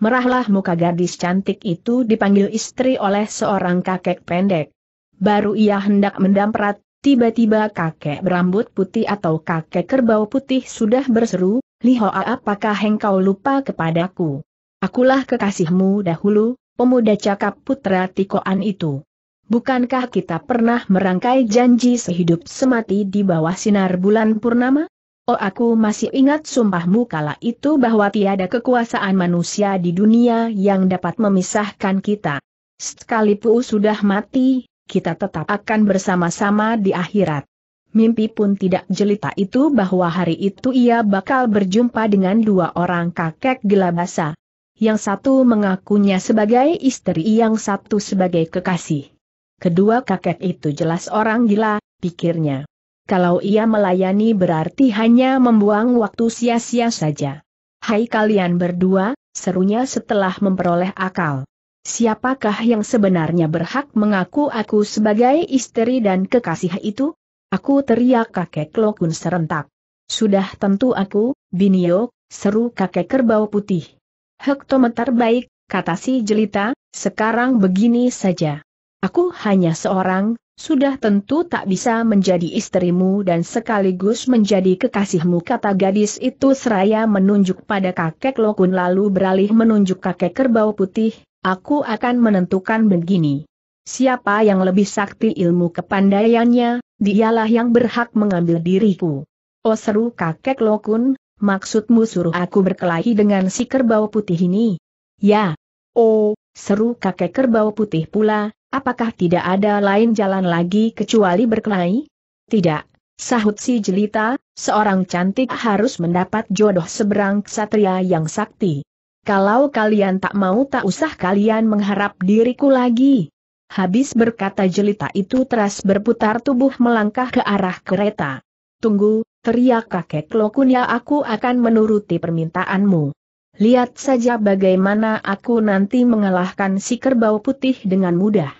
merahlah muka gadis cantik itu dipanggil istri oleh seorang kakek pendek. Baru ia hendak mendamprat, tiba-tiba kakek berambut putih atau kakek kerbau putih sudah berseru, Lihoa apakah engkau lupa kepadaku? Akulah kekasihmu dahulu, pemuda cakap putra Tikoan itu. Bukankah kita pernah merangkai janji sehidup semati di bawah sinar bulan purnama? Oh aku masih ingat sumpahmu kala itu bahwa tiada kekuasaan manusia di dunia yang dapat memisahkan kita. Sekalipun sudah mati, kita tetap akan bersama-sama di akhirat. Mimpi pun tidak jelita itu bahwa hari itu ia bakal berjumpa dengan dua orang kakek gelabasa. Yang satu mengakunya sebagai istri yang satu sebagai kekasih. Kedua kakek itu jelas orang gila, pikirnya kalau ia melayani berarti hanya membuang waktu sia-sia saja. Hai kalian berdua, serunya setelah memperoleh akal. Siapakah yang sebenarnya berhak mengaku aku sebagai istri dan kekasih itu? Aku teriak kakek Lokun serentak. Sudah tentu aku, Binio, seru kakek kerbau putih. Hektometer baik, kata si jelita, sekarang begini saja. Aku hanya seorang sudah tentu tak bisa menjadi istrimu dan sekaligus menjadi kekasihmu kata gadis itu seraya menunjuk pada kakek Lokun lalu beralih menunjuk kakek kerbau putih, aku akan menentukan begini. Siapa yang lebih sakti ilmu kepandaiannya, dialah yang berhak mengambil diriku. Oh seru kakek Lokun, maksudmu suruh aku berkelahi dengan si kerbau putih ini? Ya. Oh, seru kakek kerbau putih pula, Apakah tidak ada lain jalan lagi kecuali berkelahi? Tidak. Sahut si jelita, seorang cantik harus mendapat jodoh seberang ksatria yang sakti. Kalau kalian tak mau tak usah kalian mengharap diriku lagi. Habis berkata jelita itu teras berputar tubuh melangkah ke arah kereta. Tunggu, teriak kakek Lokunya aku akan menuruti permintaanmu. Lihat saja bagaimana aku nanti mengalahkan si kerbau putih dengan mudah.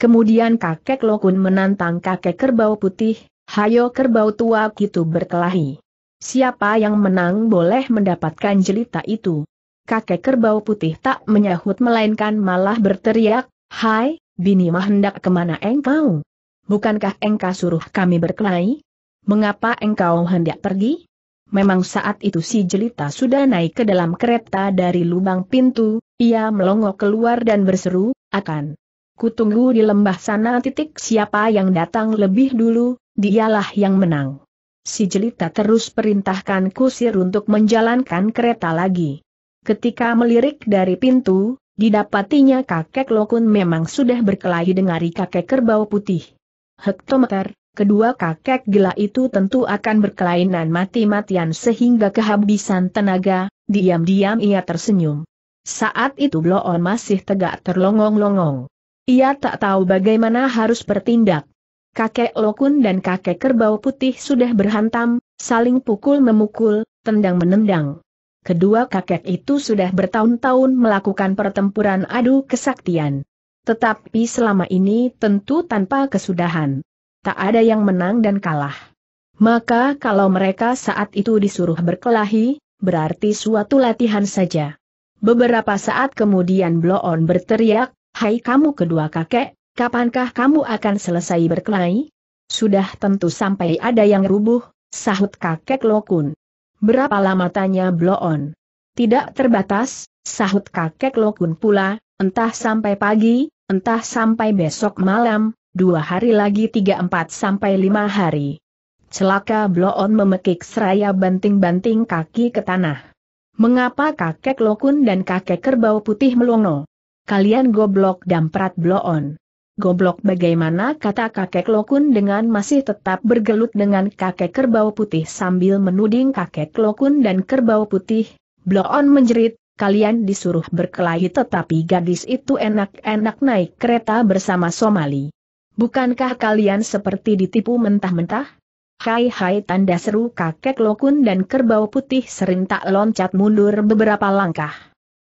Kemudian kakek Lokun menantang kakek kerbau putih, hayo kerbau tua gitu berkelahi. Siapa yang menang boleh mendapatkan jelita itu. Kakek kerbau putih tak menyahut melainkan malah berteriak, Hai, bini mah hendak kemana engkau? Bukankah engkau suruh kami berkelahi? Mengapa engkau hendak pergi? Memang saat itu si jelita sudah naik ke dalam kereta dari lubang pintu, ia melongo keluar dan berseru, akan. Kutunggu di lembah sana titik siapa yang datang lebih dulu, dialah yang menang. Si jelita terus perintahkan kusir untuk menjalankan kereta lagi. Ketika melirik dari pintu, didapatinya kakek Lokun memang sudah berkelahi dengan kakek kerbau putih. Hektometer, kedua kakek gila itu tentu akan berkelainan mati-matian sehingga kehabisan tenaga, diam-diam ia tersenyum. Saat itu Bloon masih tegak terlongong-longong. Ia tak tahu bagaimana harus bertindak. Kakek Lokun dan kakek Kerbau Putih sudah berhantam, saling pukul-memukul, tendang-menendang. Kedua kakek itu sudah bertahun-tahun melakukan pertempuran adu kesaktian. Tetapi selama ini tentu tanpa kesudahan tak ada yang menang dan kalah. Maka kalau mereka saat itu disuruh berkelahi, berarti suatu latihan saja. Beberapa saat kemudian Bloon berteriak, Hai kamu kedua kakek, kapankah kamu akan selesai berkelahi? Sudah tentu sampai ada yang rubuh, sahut kakek Lokun. Berapa lama tanya Bloon? Tidak terbatas, sahut kakek Lokun pula, entah sampai pagi, entah sampai besok malam, dua hari lagi tiga empat sampai lima hari. Celaka Bloon memekik seraya banting-banting kaki ke tanah. Mengapa kakek Lokun dan kakek kerbau putih melongo? Kalian goblok damprat Bloon. Goblok bagaimana kata kakek Lokun dengan masih tetap bergelut dengan kakek kerbau putih sambil menuding kakek Lokun dan kerbau putih, Bloon menjerit, kalian disuruh berkelahi tetapi gadis itu enak-enak naik kereta bersama Somali. Bukankah kalian seperti ditipu mentah-mentah? Hai hai tanda seru kakek lokun dan kerbau putih serentak loncat mundur beberapa langkah.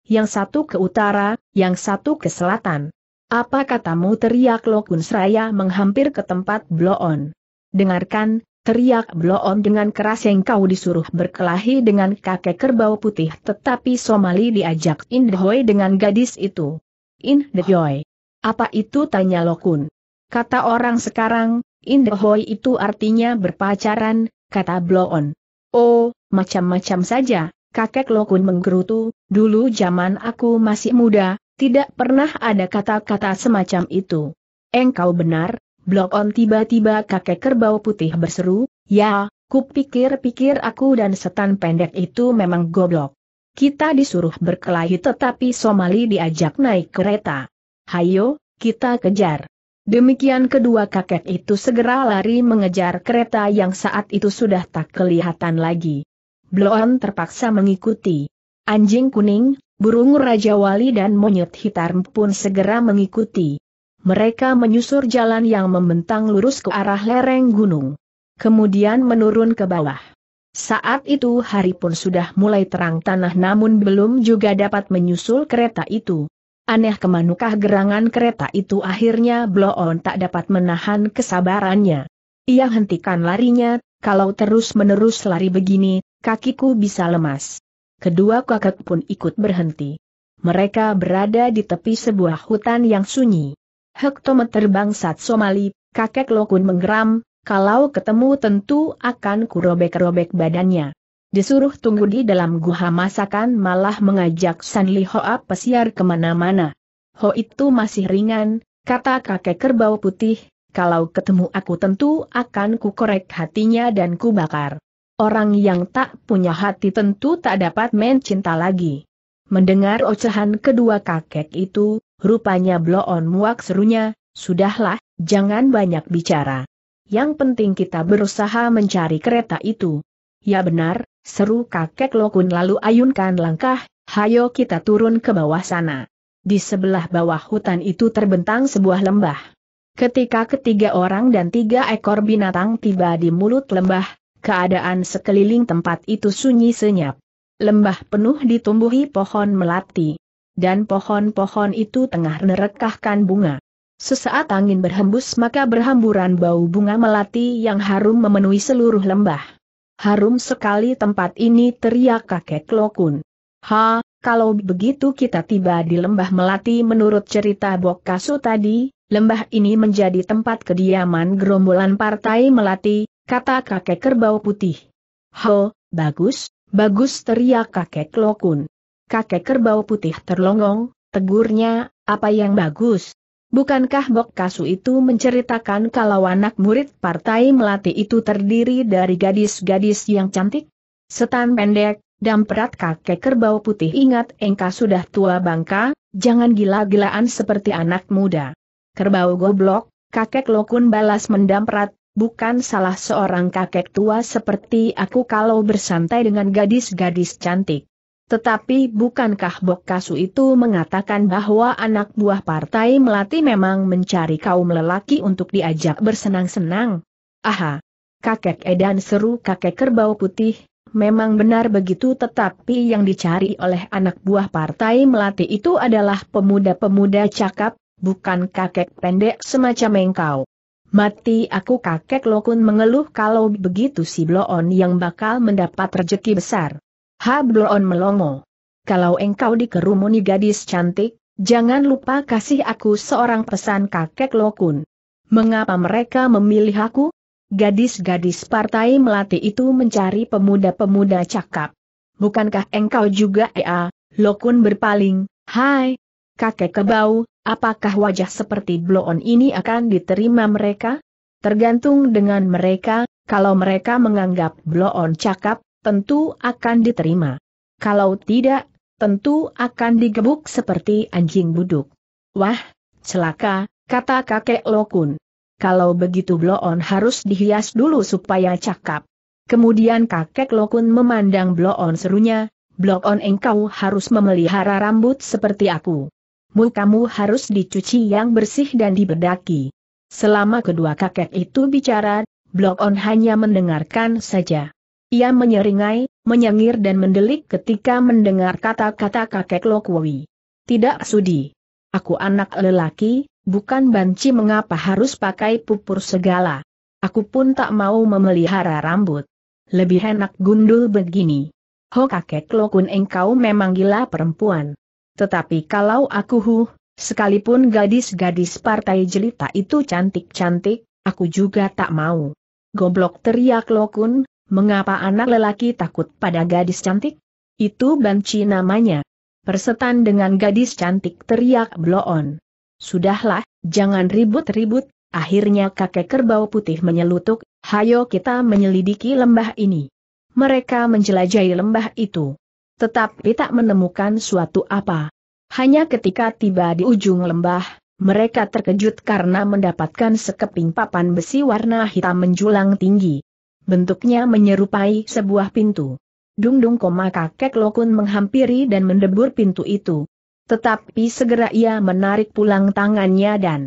Yang satu ke utara, yang satu ke selatan. Apa katamu teriak lokun seraya menghampir ke tempat bloon. Dengarkan, teriak bloon dengan keras yang kau disuruh berkelahi dengan kakek kerbau putih tetapi Somali diajak Indhoy dengan gadis itu. Indhoy. Apa itu tanya lokun. Kata orang sekarang, Indehoi itu artinya berpacaran, kata Bloon. Oh, macam-macam saja, kakek Lokun menggerutu, dulu zaman aku masih muda, tidak pernah ada kata-kata semacam itu. Engkau benar, Bloon tiba-tiba kakek kerbau putih berseru, ya, kupikir-pikir aku dan setan pendek itu memang goblok. Kita disuruh berkelahi tetapi Somali diajak naik kereta. Hayo, kita kejar. Demikian kedua kakek itu segera lari mengejar kereta yang saat itu sudah tak kelihatan lagi. Bloon terpaksa mengikuti. Anjing kuning, burung Raja Wali dan monyet hitam pun segera mengikuti. Mereka menyusur jalan yang membentang lurus ke arah lereng gunung. Kemudian menurun ke bawah. Saat itu hari pun sudah mulai terang tanah namun belum juga dapat menyusul kereta itu. Aneh kemanukah gerangan kereta itu akhirnya Bloon tak dapat menahan kesabarannya. Ia hentikan larinya, kalau terus-menerus lari begini, kakiku bisa lemas. Kedua kakek pun ikut berhenti. Mereka berada di tepi sebuah hutan yang sunyi. Hektometer bangsat Somali, kakek Lokun menggeram, kalau ketemu tentu akan kurobek-robek badannya. Disuruh tunggu di dalam guha masakan malah mengajak San Li Hoa pesiar kemana-mana. Ho itu masih ringan, kata kakek kerbau putih, kalau ketemu aku tentu akan kukorek hatinya dan kubakar. Orang yang tak punya hati tentu tak dapat mencinta lagi. Mendengar ocehan kedua kakek itu, rupanya bloon muak serunya, sudahlah, jangan banyak bicara. Yang penting kita berusaha mencari kereta itu. Ya benar, Seru kakek Lokun lalu ayunkan langkah, hayo kita turun ke bawah sana. Di sebelah bawah hutan itu terbentang sebuah lembah. Ketika ketiga orang dan tiga ekor binatang tiba di mulut lembah, keadaan sekeliling tempat itu sunyi senyap. Lembah penuh ditumbuhi pohon melati. Dan pohon-pohon itu tengah merekahkan bunga. Sesaat angin berhembus maka berhamburan bau bunga melati yang harum memenuhi seluruh lembah. Harum sekali tempat ini teriak kakek Lokun. Ha, kalau begitu kita tiba di lembah Melati menurut cerita Bok Kasu tadi, lembah ini menjadi tempat kediaman gerombolan partai Melati, kata kakek kerbau putih. Ho, bagus, bagus teriak kakek Lokun. Kakek kerbau putih terlongong, tegurnya, apa yang bagus? Bukankah Bok Kasu itu menceritakan kalau anak murid partai Melati itu terdiri dari gadis-gadis yang cantik? Setan pendek, damperat kakek kerbau putih ingat engkau sudah tua bangka, jangan gila-gilaan seperti anak muda. Kerbau goblok, kakek lokun balas mendamprat, bukan salah seorang kakek tua seperti aku kalau bersantai dengan gadis-gadis cantik. Tetapi bukankah Bok Kasu itu mengatakan bahwa anak buah partai Melati memang mencari kaum lelaki untuk diajak bersenang-senang? Aha! Kakek Edan seru kakek kerbau putih, memang benar begitu tetapi yang dicari oleh anak buah partai Melati itu adalah pemuda-pemuda cakap, bukan kakek pendek semacam engkau. Mati aku kakek Lokun mengeluh kalau begitu si Bloon yang bakal mendapat rejeki besar. Habloon melongo. Kalau engkau dikerumuni gadis cantik, jangan lupa kasih aku seorang pesan kakek Lokun. Mengapa mereka memilih aku? Gadis-gadis partai melati itu mencari pemuda-pemuda cakap. Bukankah engkau juga Ea? Lokun berpaling, Hai, kakek kebau, apakah wajah seperti bloon ini akan diterima mereka? Tergantung dengan mereka, kalau mereka menganggap bloon cakap, tentu akan diterima. Kalau tidak, tentu akan digebuk seperti anjing buduk. Wah, celaka, kata kakek Lokun. Kalau begitu Bloon harus dihias dulu supaya cakap. Kemudian kakek Lokun memandang Bloon serunya, Bloon engkau harus memelihara rambut seperti aku. Mukamu harus dicuci yang bersih dan dibedaki. Selama kedua kakek itu bicara, Bloon hanya mendengarkan saja. Ia menyeringai, menyengir dan mendelik ketika mendengar kata-kata kakek Lokwui. Tidak sudi. Aku anak lelaki, bukan banci mengapa harus pakai pupur segala. Aku pun tak mau memelihara rambut. Lebih enak gundul begini. Ho kakek Lokun engkau memang gila perempuan. Tetapi kalau aku huh, sekalipun gadis-gadis partai jelita itu cantik-cantik, aku juga tak mau. Goblok teriak Lokun, Mengapa anak lelaki takut pada gadis cantik? Itu banci namanya. Persetan dengan gadis cantik teriak Bloon. Sudahlah, jangan ribut-ribut, akhirnya kakek kerbau putih menyelutuk, hayo kita menyelidiki lembah ini. Mereka menjelajahi lembah itu. Tetapi tak menemukan suatu apa. Hanya ketika tiba di ujung lembah, mereka terkejut karena mendapatkan sekeping papan besi warna hitam menjulang tinggi bentuknya menyerupai sebuah pintu. Dungdung koma kakek Lokun menghampiri dan mendebur pintu itu. Tetapi segera ia menarik pulang tangannya dan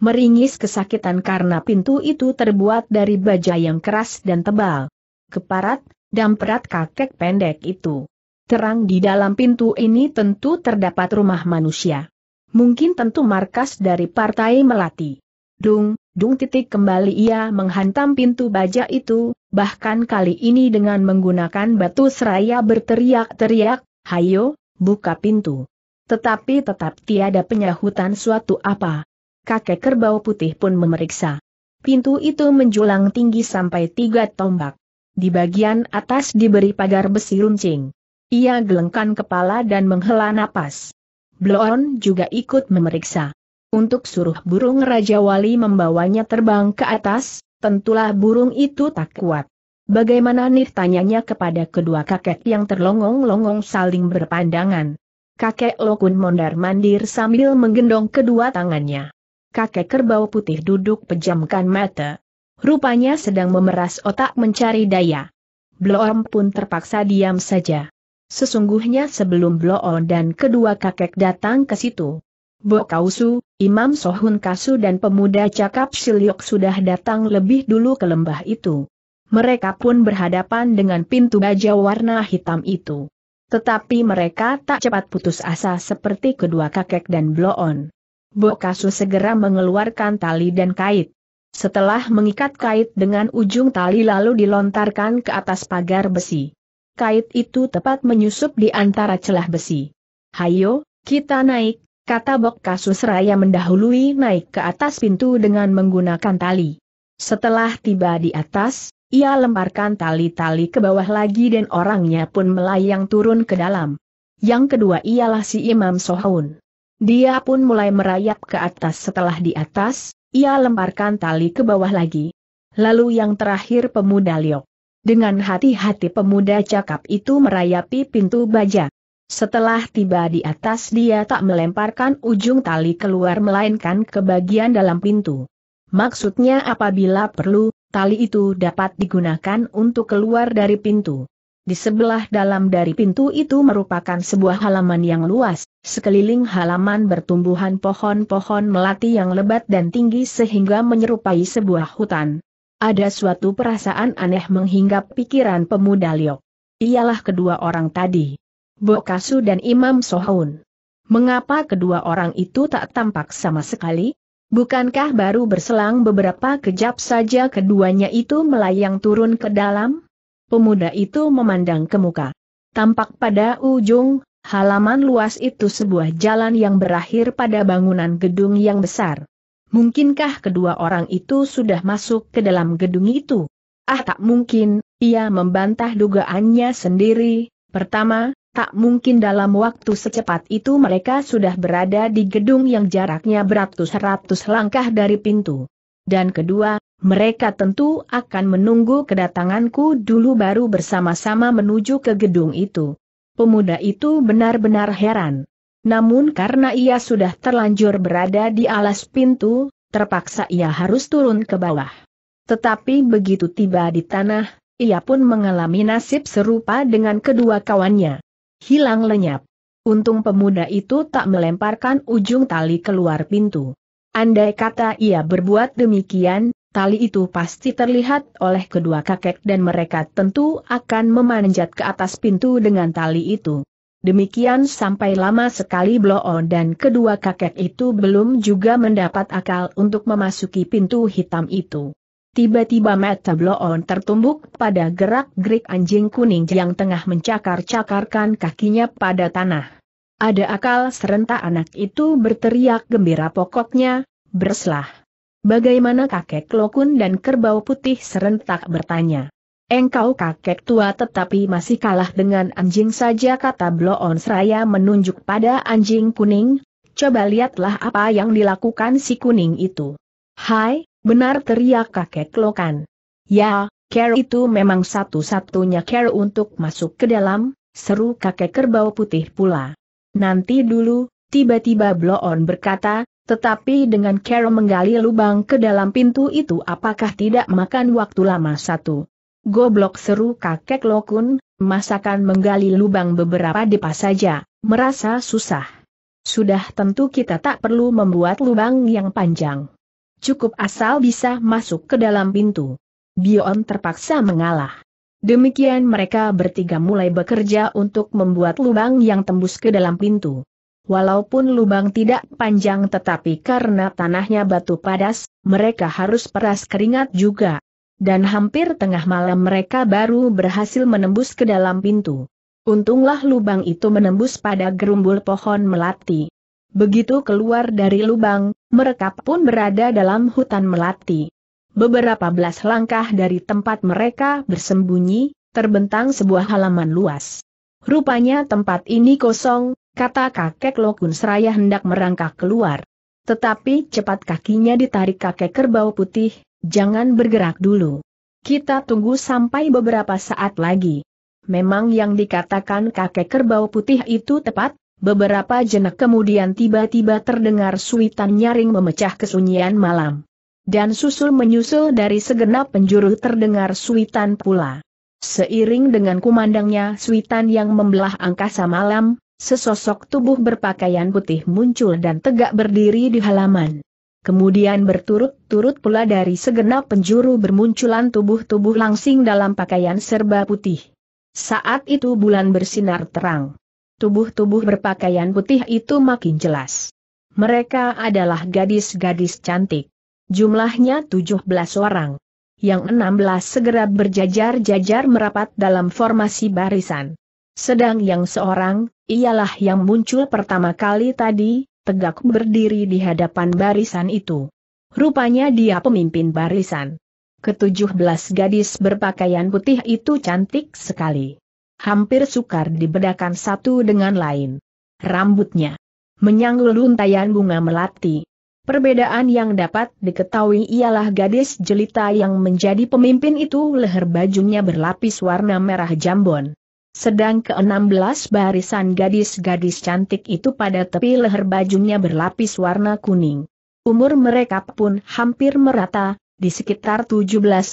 meringis kesakitan karena pintu itu terbuat dari baja yang keras dan tebal. Keparat, dan perat kakek pendek itu. Terang di dalam pintu ini tentu terdapat rumah manusia. Mungkin tentu markas dari Partai Melati. Dung, Dung titik kembali ia menghantam pintu baja itu, bahkan kali ini dengan menggunakan batu seraya berteriak-teriak, Hayo, buka pintu. Tetapi tetap tiada penyahutan suatu apa. Kakek kerbau putih pun memeriksa. Pintu itu menjulang tinggi sampai tiga tombak. Di bagian atas diberi pagar besi runcing. Ia gelengkan kepala dan menghela napas. Blon juga ikut memeriksa untuk suruh burung Raja Wali membawanya terbang ke atas, tentulah burung itu tak kuat. Bagaimana nih tanyanya kepada kedua kakek yang terlongong-longong saling berpandangan. Kakek Lokun mondar-mandir sambil menggendong kedua tangannya. Kakek kerbau putih duduk pejamkan mata. Rupanya sedang memeras otak mencari daya. Bloom pun terpaksa diam saja. Sesungguhnya sebelum Bloom dan kedua kakek datang ke situ, Bo Kausu, Imam Sohun Kasu dan pemuda cakap Siliok sudah datang lebih dulu ke lembah itu. Mereka pun berhadapan dengan pintu baja warna hitam itu. Tetapi mereka tak cepat putus asa seperti kedua kakek dan Bloon. Bo Kasu segera mengeluarkan tali dan kait. Setelah mengikat kait dengan ujung tali lalu dilontarkan ke atas pagar besi. Kait itu tepat menyusup di antara celah besi. Hayo, kita naik, Kata Bok Kasus Raya mendahului naik ke atas pintu dengan menggunakan tali. Setelah tiba di atas, ia lemparkan tali-tali ke bawah lagi dan orangnya pun melayang turun ke dalam. Yang kedua ialah si Imam Sohun. Dia pun mulai merayap ke atas setelah di atas, ia lemparkan tali ke bawah lagi. Lalu yang terakhir pemuda Liok. Dengan hati-hati pemuda cakap itu merayapi pintu baja. Setelah tiba di atas dia tak melemparkan ujung tali keluar melainkan ke bagian dalam pintu. Maksudnya apabila perlu, tali itu dapat digunakan untuk keluar dari pintu. Di sebelah dalam dari pintu itu merupakan sebuah halaman yang luas, sekeliling halaman bertumbuhan pohon-pohon melati yang lebat dan tinggi sehingga menyerupai sebuah hutan. Ada suatu perasaan aneh menghinggap pikiran pemuda Liok. Ialah kedua orang tadi. Bokasu dan Imam Sohun. Mengapa kedua orang itu tak tampak sama sekali? Bukankah baru berselang beberapa kejap saja keduanya itu melayang turun ke dalam? Pemuda itu memandang ke muka. Tampak pada ujung, halaman luas itu sebuah jalan yang berakhir pada bangunan gedung yang besar. Mungkinkah kedua orang itu sudah masuk ke dalam gedung itu? Ah tak mungkin, ia membantah dugaannya sendiri. Pertama, Tak mungkin dalam waktu secepat itu mereka sudah berada di gedung yang jaraknya beratus-ratus langkah dari pintu. Dan kedua, mereka tentu akan menunggu kedatanganku dulu baru bersama-sama menuju ke gedung itu. Pemuda itu benar-benar heran. Namun karena ia sudah terlanjur berada di alas pintu, terpaksa ia harus turun ke bawah. Tetapi begitu tiba di tanah, ia pun mengalami nasib serupa dengan kedua kawannya hilang lenyap. Untung pemuda itu tak melemparkan ujung tali keluar pintu. Andai kata ia berbuat demikian, tali itu pasti terlihat oleh kedua kakek dan mereka tentu akan memanjat ke atas pintu dengan tali itu. Demikian sampai lama sekali Bloon dan kedua kakek itu belum juga mendapat akal untuk memasuki pintu hitam itu. Tiba-tiba mata Bloon tertumbuk pada gerak-gerik anjing kuning yang tengah mencakar-cakarkan kakinya pada tanah. Ada akal serentak anak itu berteriak gembira pokoknya, berselah. Bagaimana kakek Lokun dan kerbau putih serentak bertanya. Engkau kakek tua tetapi masih kalah dengan anjing saja kata Bloon seraya menunjuk pada anjing kuning, coba lihatlah apa yang dilakukan si kuning itu. Hai, Benar teriak kakek Lokan. Ya, Care itu memang satu-satunya Care untuk masuk ke dalam, seru kakek kerbau putih pula. Nanti dulu, tiba-tiba Bloon berkata, tetapi dengan Care menggali lubang ke dalam pintu itu apakah tidak makan waktu lama satu? Goblok seru kakek Lokun, masakan menggali lubang beberapa depas saja, merasa susah. Sudah tentu kita tak perlu membuat lubang yang panjang cukup asal bisa masuk ke dalam pintu. Bion terpaksa mengalah. Demikian mereka bertiga mulai bekerja untuk membuat lubang yang tembus ke dalam pintu. Walaupun lubang tidak panjang tetapi karena tanahnya batu padas, mereka harus peras keringat juga. Dan hampir tengah malam mereka baru berhasil menembus ke dalam pintu. Untunglah lubang itu menembus pada gerumbul pohon melati. Begitu keluar dari lubang, mereka pun berada dalam hutan melati. Beberapa belas langkah dari tempat mereka bersembunyi, terbentang sebuah halaman luas. Rupanya tempat ini kosong, kata kakek Lokun Seraya hendak merangkak keluar. Tetapi cepat kakinya ditarik kakek kerbau putih, jangan bergerak dulu. Kita tunggu sampai beberapa saat lagi. Memang yang dikatakan kakek kerbau putih itu tepat, Beberapa jenak kemudian tiba-tiba terdengar suitan nyaring memecah kesunyian malam. Dan susul menyusul dari segenap penjuru terdengar suitan pula. Seiring dengan kumandangnya suitan yang membelah angkasa malam, sesosok tubuh berpakaian putih muncul dan tegak berdiri di halaman. Kemudian berturut-turut pula dari segenap penjuru bermunculan tubuh-tubuh langsing dalam pakaian serba putih. Saat itu bulan bersinar terang tubuh-tubuh berpakaian putih itu makin jelas. Mereka adalah gadis-gadis cantik. Jumlahnya 17 orang. Yang 16 segera berjajar-jajar merapat dalam formasi barisan. Sedang yang seorang, ialah yang muncul pertama kali tadi, tegak berdiri di hadapan barisan itu. Rupanya dia pemimpin barisan. Ketujuh belas gadis berpakaian putih itu cantik sekali hampir sukar dibedakan satu dengan lain. Rambutnya menyanggul untayan bunga melati. Perbedaan yang dapat diketahui ialah gadis jelita yang menjadi pemimpin itu leher bajunya berlapis warna merah jambon. Sedang ke-16 barisan gadis-gadis cantik itu pada tepi leher bajunya berlapis warna kuning. Umur mereka pun hampir merata, di sekitar 17-20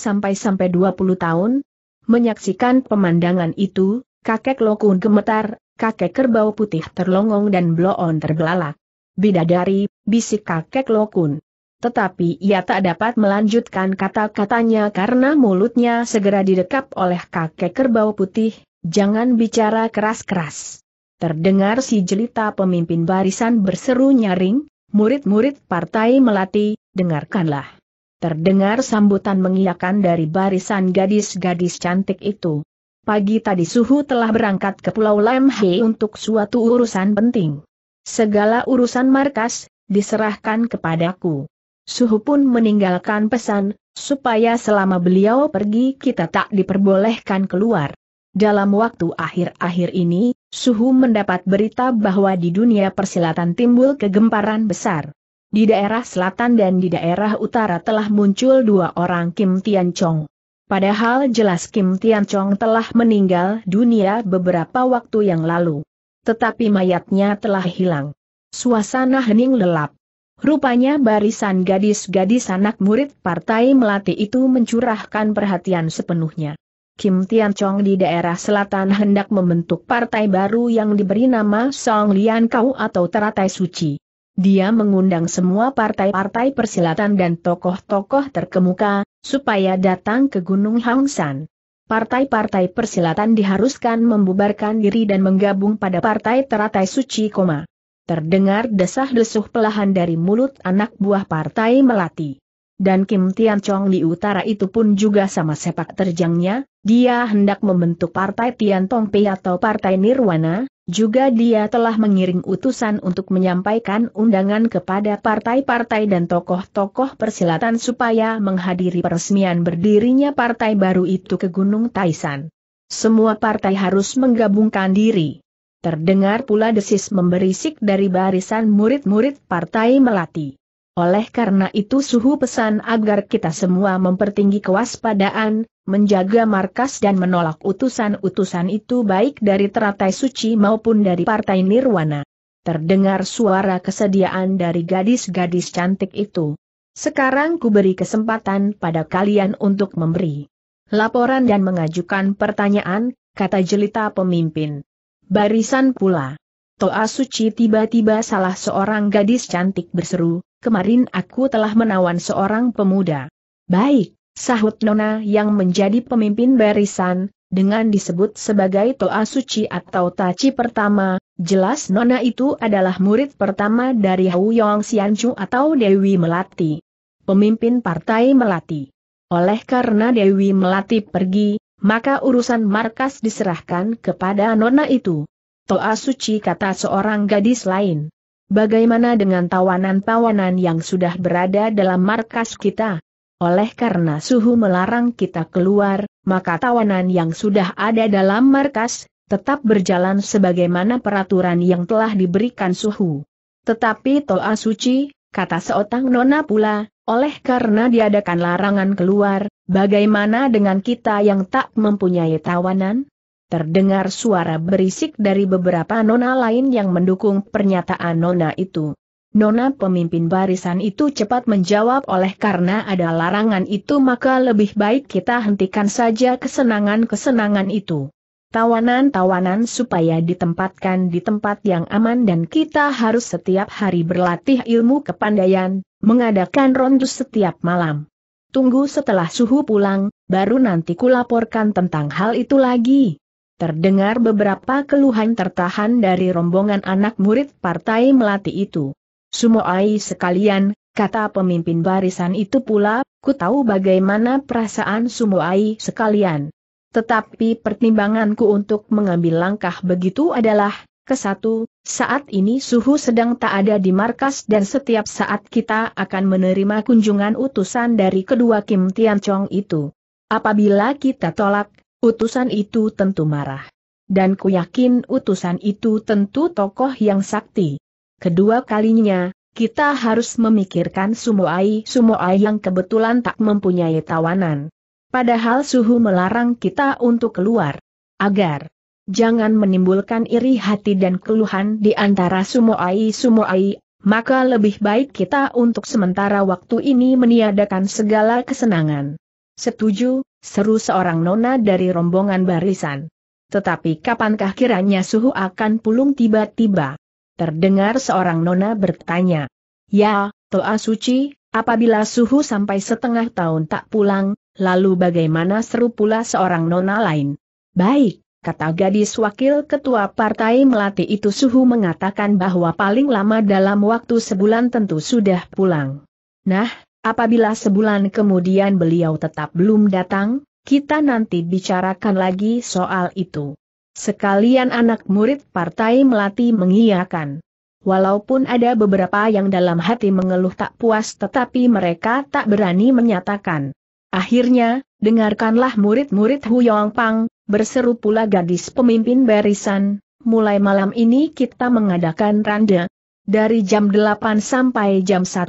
tahun, Menyaksikan pemandangan itu, kakek Lokun gemetar, kakek kerbau putih terlongong dan bloon terbelalak. Bidadari, bisik kakek Lokun. Tetapi ia tak dapat melanjutkan kata-katanya karena mulutnya segera didekap oleh kakek kerbau putih, jangan bicara keras-keras. Terdengar si jelita pemimpin barisan berseru nyaring, murid-murid partai melati, dengarkanlah. Terdengar sambutan mengiakan dari barisan gadis-gadis cantik itu. Pagi tadi Suhu telah berangkat ke Pulau Lemhe untuk suatu urusan penting. Segala urusan markas, diserahkan kepadaku. Suhu pun meninggalkan pesan, supaya selama beliau pergi kita tak diperbolehkan keluar. Dalam waktu akhir-akhir ini, Suhu mendapat berita bahwa di dunia persilatan timbul kegemparan besar. Di daerah selatan dan di daerah utara telah muncul dua orang Kim Tian Chong. Padahal jelas Kim Tian Chong telah meninggal dunia beberapa waktu yang lalu. Tetapi mayatnya telah hilang. Suasana hening lelap. Rupanya barisan gadis-gadis anak murid partai Melati itu mencurahkan perhatian sepenuhnya. Kim Tian Chong di daerah selatan hendak membentuk partai baru yang diberi nama Song Lian Kau atau Teratai Suci. Dia mengundang semua partai-partai persilatan dan tokoh-tokoh terkemuka, supaya datang ke Gunung Hangsan. Partai-partai persilatan diharuskan membubarkan diri dan menggabung pada partai teratai suci koma. Terdengar desah-desuh pelahan dari mulut anak buah partai Melati dan Kim Tian Chong di utara itu pun juga sama sepak terjangnya, dia hendak membentuk partai Tian Tong Pei atau partai Nirwana, juga dia telah mengiring utusan untuk menyampaikan undangan kepada partai-partai dan tokoh-tokoh persilatan supaya menghadiri peresmian berdirinya partai baru itu ke Gunung Taisan. Semua partai harus menggabungkan diri. Terdengar pula desis memberisik dari barisan murid-murid Partai Melati. Oleh karena itu suhu pesan agar kita semua mempertinggi kewaspadaan, menjaga markas dan menolak utusan-utusan itu baik dari teratai suci maupun dari partai nirwana. Terdengar suara kesediaan dari gadis-gadis cantik itu. Sekarang ku beri kesempatan pada kalian untuk memberi laporan dan mengajukan pertanyaan, kata jelita pemimpin. Barisan pula. Toa suci tiba-tiba salah seorang gadis cantik berseru, kemarin aku telah menawan seorang pemuda. Baik, sahut Nona yang menjadi pemimpin barisan, dengan disebut sebagai Toa Suci atau Taci pertama, jelas Nona itu adalah murid pertama dari Hou Yong Chu atau Dewi Melati. Pemimpin Partai Melati. Oleh karena Dewi Melati pergi, maka urusan markas diserahkan kepada Nona itu. Toa Suci kata seorang gadis lain. Bagaimana dengan tawanan-tawanan yang sudah berada dalam markas kita? Oleh karena suhu melarang kita keluar, maka tawanan yang sudah ada dalam markas, tetap berjalan sebagaimana peraturan yang telah diberikan suhu. Tetapi Toa Suci, kata seotang nona pula, oleh karena diadakan larangan keluar, bagaimana dengan kita yang tak mempunyai tawanan? terdengar suara berisik dari beberapa nona lain yang mendukung pernyataan nona itu. Nona pemimpin barisan itu cepat menjawab oleh karena ada larangan itu maka lebih baik kita hentikan saja kesenangan-kesenangan itu. Tawanan-tawanan supaya ditempatkan di tempat yang aman dan kita harus setiap hari berlatih ilmu kepandaian, mengadakan rondo setiap malam. Tunggu setelah suhu pulang, baru nanti kulaporkan tentang hal itu lagi. Terdengar beberapa keluhan tertahan dari rombongan anak murid partai Melati itu. Sumoai sekalian, kata pemimpin barisan itu pula, ku tahu bagaimana perasaan Sumoai sekalian. Tetapi pertimbanganku untuk mengambil langkah begitu adalah, kesatu, saat ini suhu sedang tak ada di markas dan setiap saat kita akan menerima kunjungan utusan dari kedua Kim Tian Chong itu. Apabila kita tolak, Utusan itu tentu marah. Dan ku yakin utusan itu tentu tokoh yang sakti. Kedua kalinya, kita harus memikirkan sumoai-sumoai yang kebetulan tak mempunyai tawanan. Padahal suhu melarang kita untuk keluar. Agar jangan menimbulkan iri hati dan keluhan di antara sumoai-sumoai, maka lebih baik kita untuk sementara waktu ini meniadakan segala kesenangan. Setuju, seru seorang nona dari rombongan barisan. Tetapi kapankah kiranya suhu akan pulung tiba-tiba? Terdengar seorang nona bertanya. Ya, Toa Suci, apabila suhu sampai setengah tahun tak pulang, lalu bagaimana seru pula seorang nona lain? Baik, kata gadis wakil ketua partai Melati itu suhu mengatakan bahwa paling lama dalam waktu sebulan tentu sudah pulang. Nah, Apabila sebulan kemudian beliau tetap belum datang, kita nanti bicarakan lagi soal itu. Sekalian anak murid partai melati mengiyakan. Walaupun ada beberapa yang dalam hati mengeluh tak puas tetapi mereka tak berani menyatakan. Akhirnya, dengarkanlah murid-murid Hu Yong Pang, berseru pula gadis pemimpin barisan, mulai malam ini kita mengadakan randa. Dari jam 8 sampai jam 1.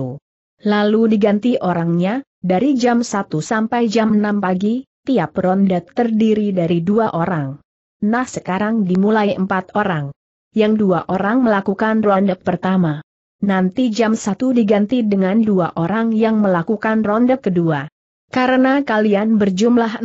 Lalu diganti orangnya, dari jam 1 sampai jam 6 pagi, tiap ronde terdiri dari dua orang. Nah sekarang dimulai empat orang. Yang dua orang melakukan ronde pertama. Nanti jam 1 diganti dengan dua orang yang melakukan ronde kedua. Karena kalian berjumlah 16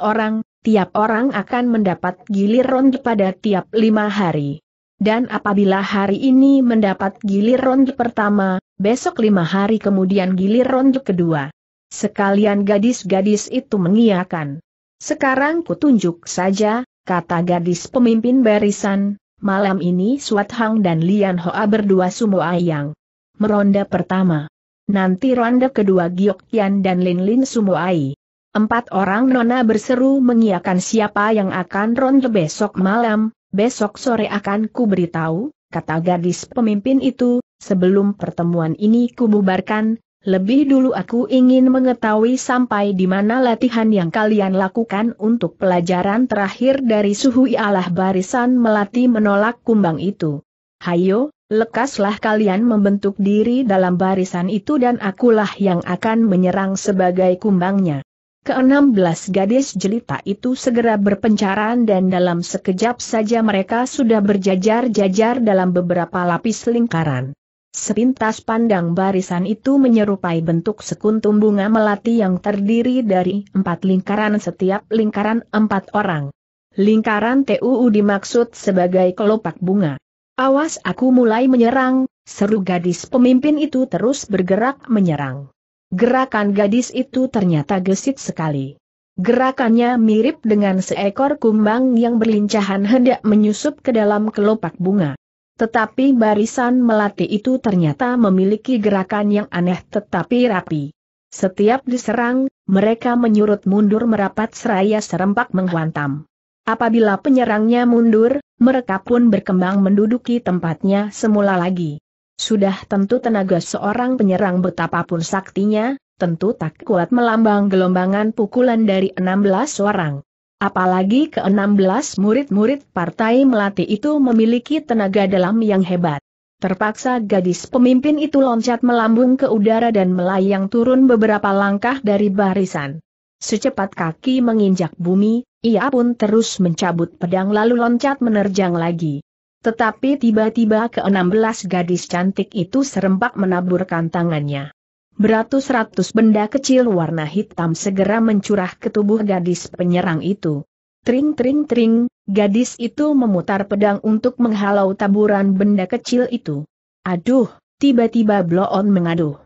orang, tiap orang akan mendapat gilir ronde pada tiap lima hari. Dan apabila hari ini mendapat gilir ronde pertama, besok lima hari kemudian gilir ronde kedua. Sekalian gadis-gadis itu mengiakan. Sekarang kutunjuk saja, kata gadis pemimpin barisan, malam ini Suat Hang dan Lian Hoa berdua sumo ayang. Meronda pertama. Nanti ronde kedua Giok Tian dan Lin Lin sumo ai. Empat orang nona berseru mengiakan siapa yang akan ronde besok malam, besok sore akan ku beritahu, kata gadis pemimpin itu, sebelum pertemuan ini kububarkan, lebih dulu aku ingin mengetahui sampai di mana latihan yang kalian lakukan untuk pelajaran terakhir dari suhu ialah barisan melati menolak kumbang itu. Hayo, lekaslah kalian membentuk diri dalam barisan itu dan akulah yang akan menyerang sebagai kumbangnya. Keenam belas gadis jelita itu segera berpencaran dan dalam sekejap saja mereka sudah berjajar-jajar dalam beberapa lapis lingkaran. Sepintas pandang barisan itu menyerupai bentuk sekuntum bunga melati yang terdiri dari empat lingkaran setiap lingkaran empat orang. Lingkaran TUU dimaksud sebagai kelopak bunga. Awas aku mulai menyerang, seru gadis pemimpin itu terus bergerak menyerang. Gerakan gadis itu ternyata gesit sekali. Gerakannya mirip dengan seekor kumbang yang berlincahan hendak menyusup ke dalam kelopak bunga. Tetapi barisan melati itu ternyata memiliki gerakan yang aneh tetapi rapi. Setiap diserang, mereka menyurut mundur merapat seraya serempak menghantam. Apabila penyerangnya mundur, mereka pun berkembang menduduki tempatnya semula lagi. Sudah tentu tenaga seorang penyerang betapapun saktinya, tentu tak kuat melambang gelombangan pukulan dari 16 orang. Apalagi ke-16 murid-murid partai melatih itu memiliki tenaga dalam yang hebat. Terpaksa gadis pemimpin itu loncat melambung ke udara dan melayang turun beberapa langkah dari barisan. Secepat kaki menginjak bumi, ia pun terus mencabut pedang lalu loncat menerjang lagi. Tetapi tiba-tiba ke-16 gadis cantik itu serempak menaburkan tangannya. Beratus-ratus benda kecil warna hitam segera mencurah ke tubuh gadis penyerang itu. Tring-tring-tring, gadis itu memutar pedang untuk menghalau taburan benda kecil itu. Aduh, tiba-tiba bloon mengaduh.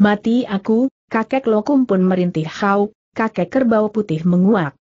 Mati aku, kakek lokum pun merintih hau, kakek kerbau putih menguak.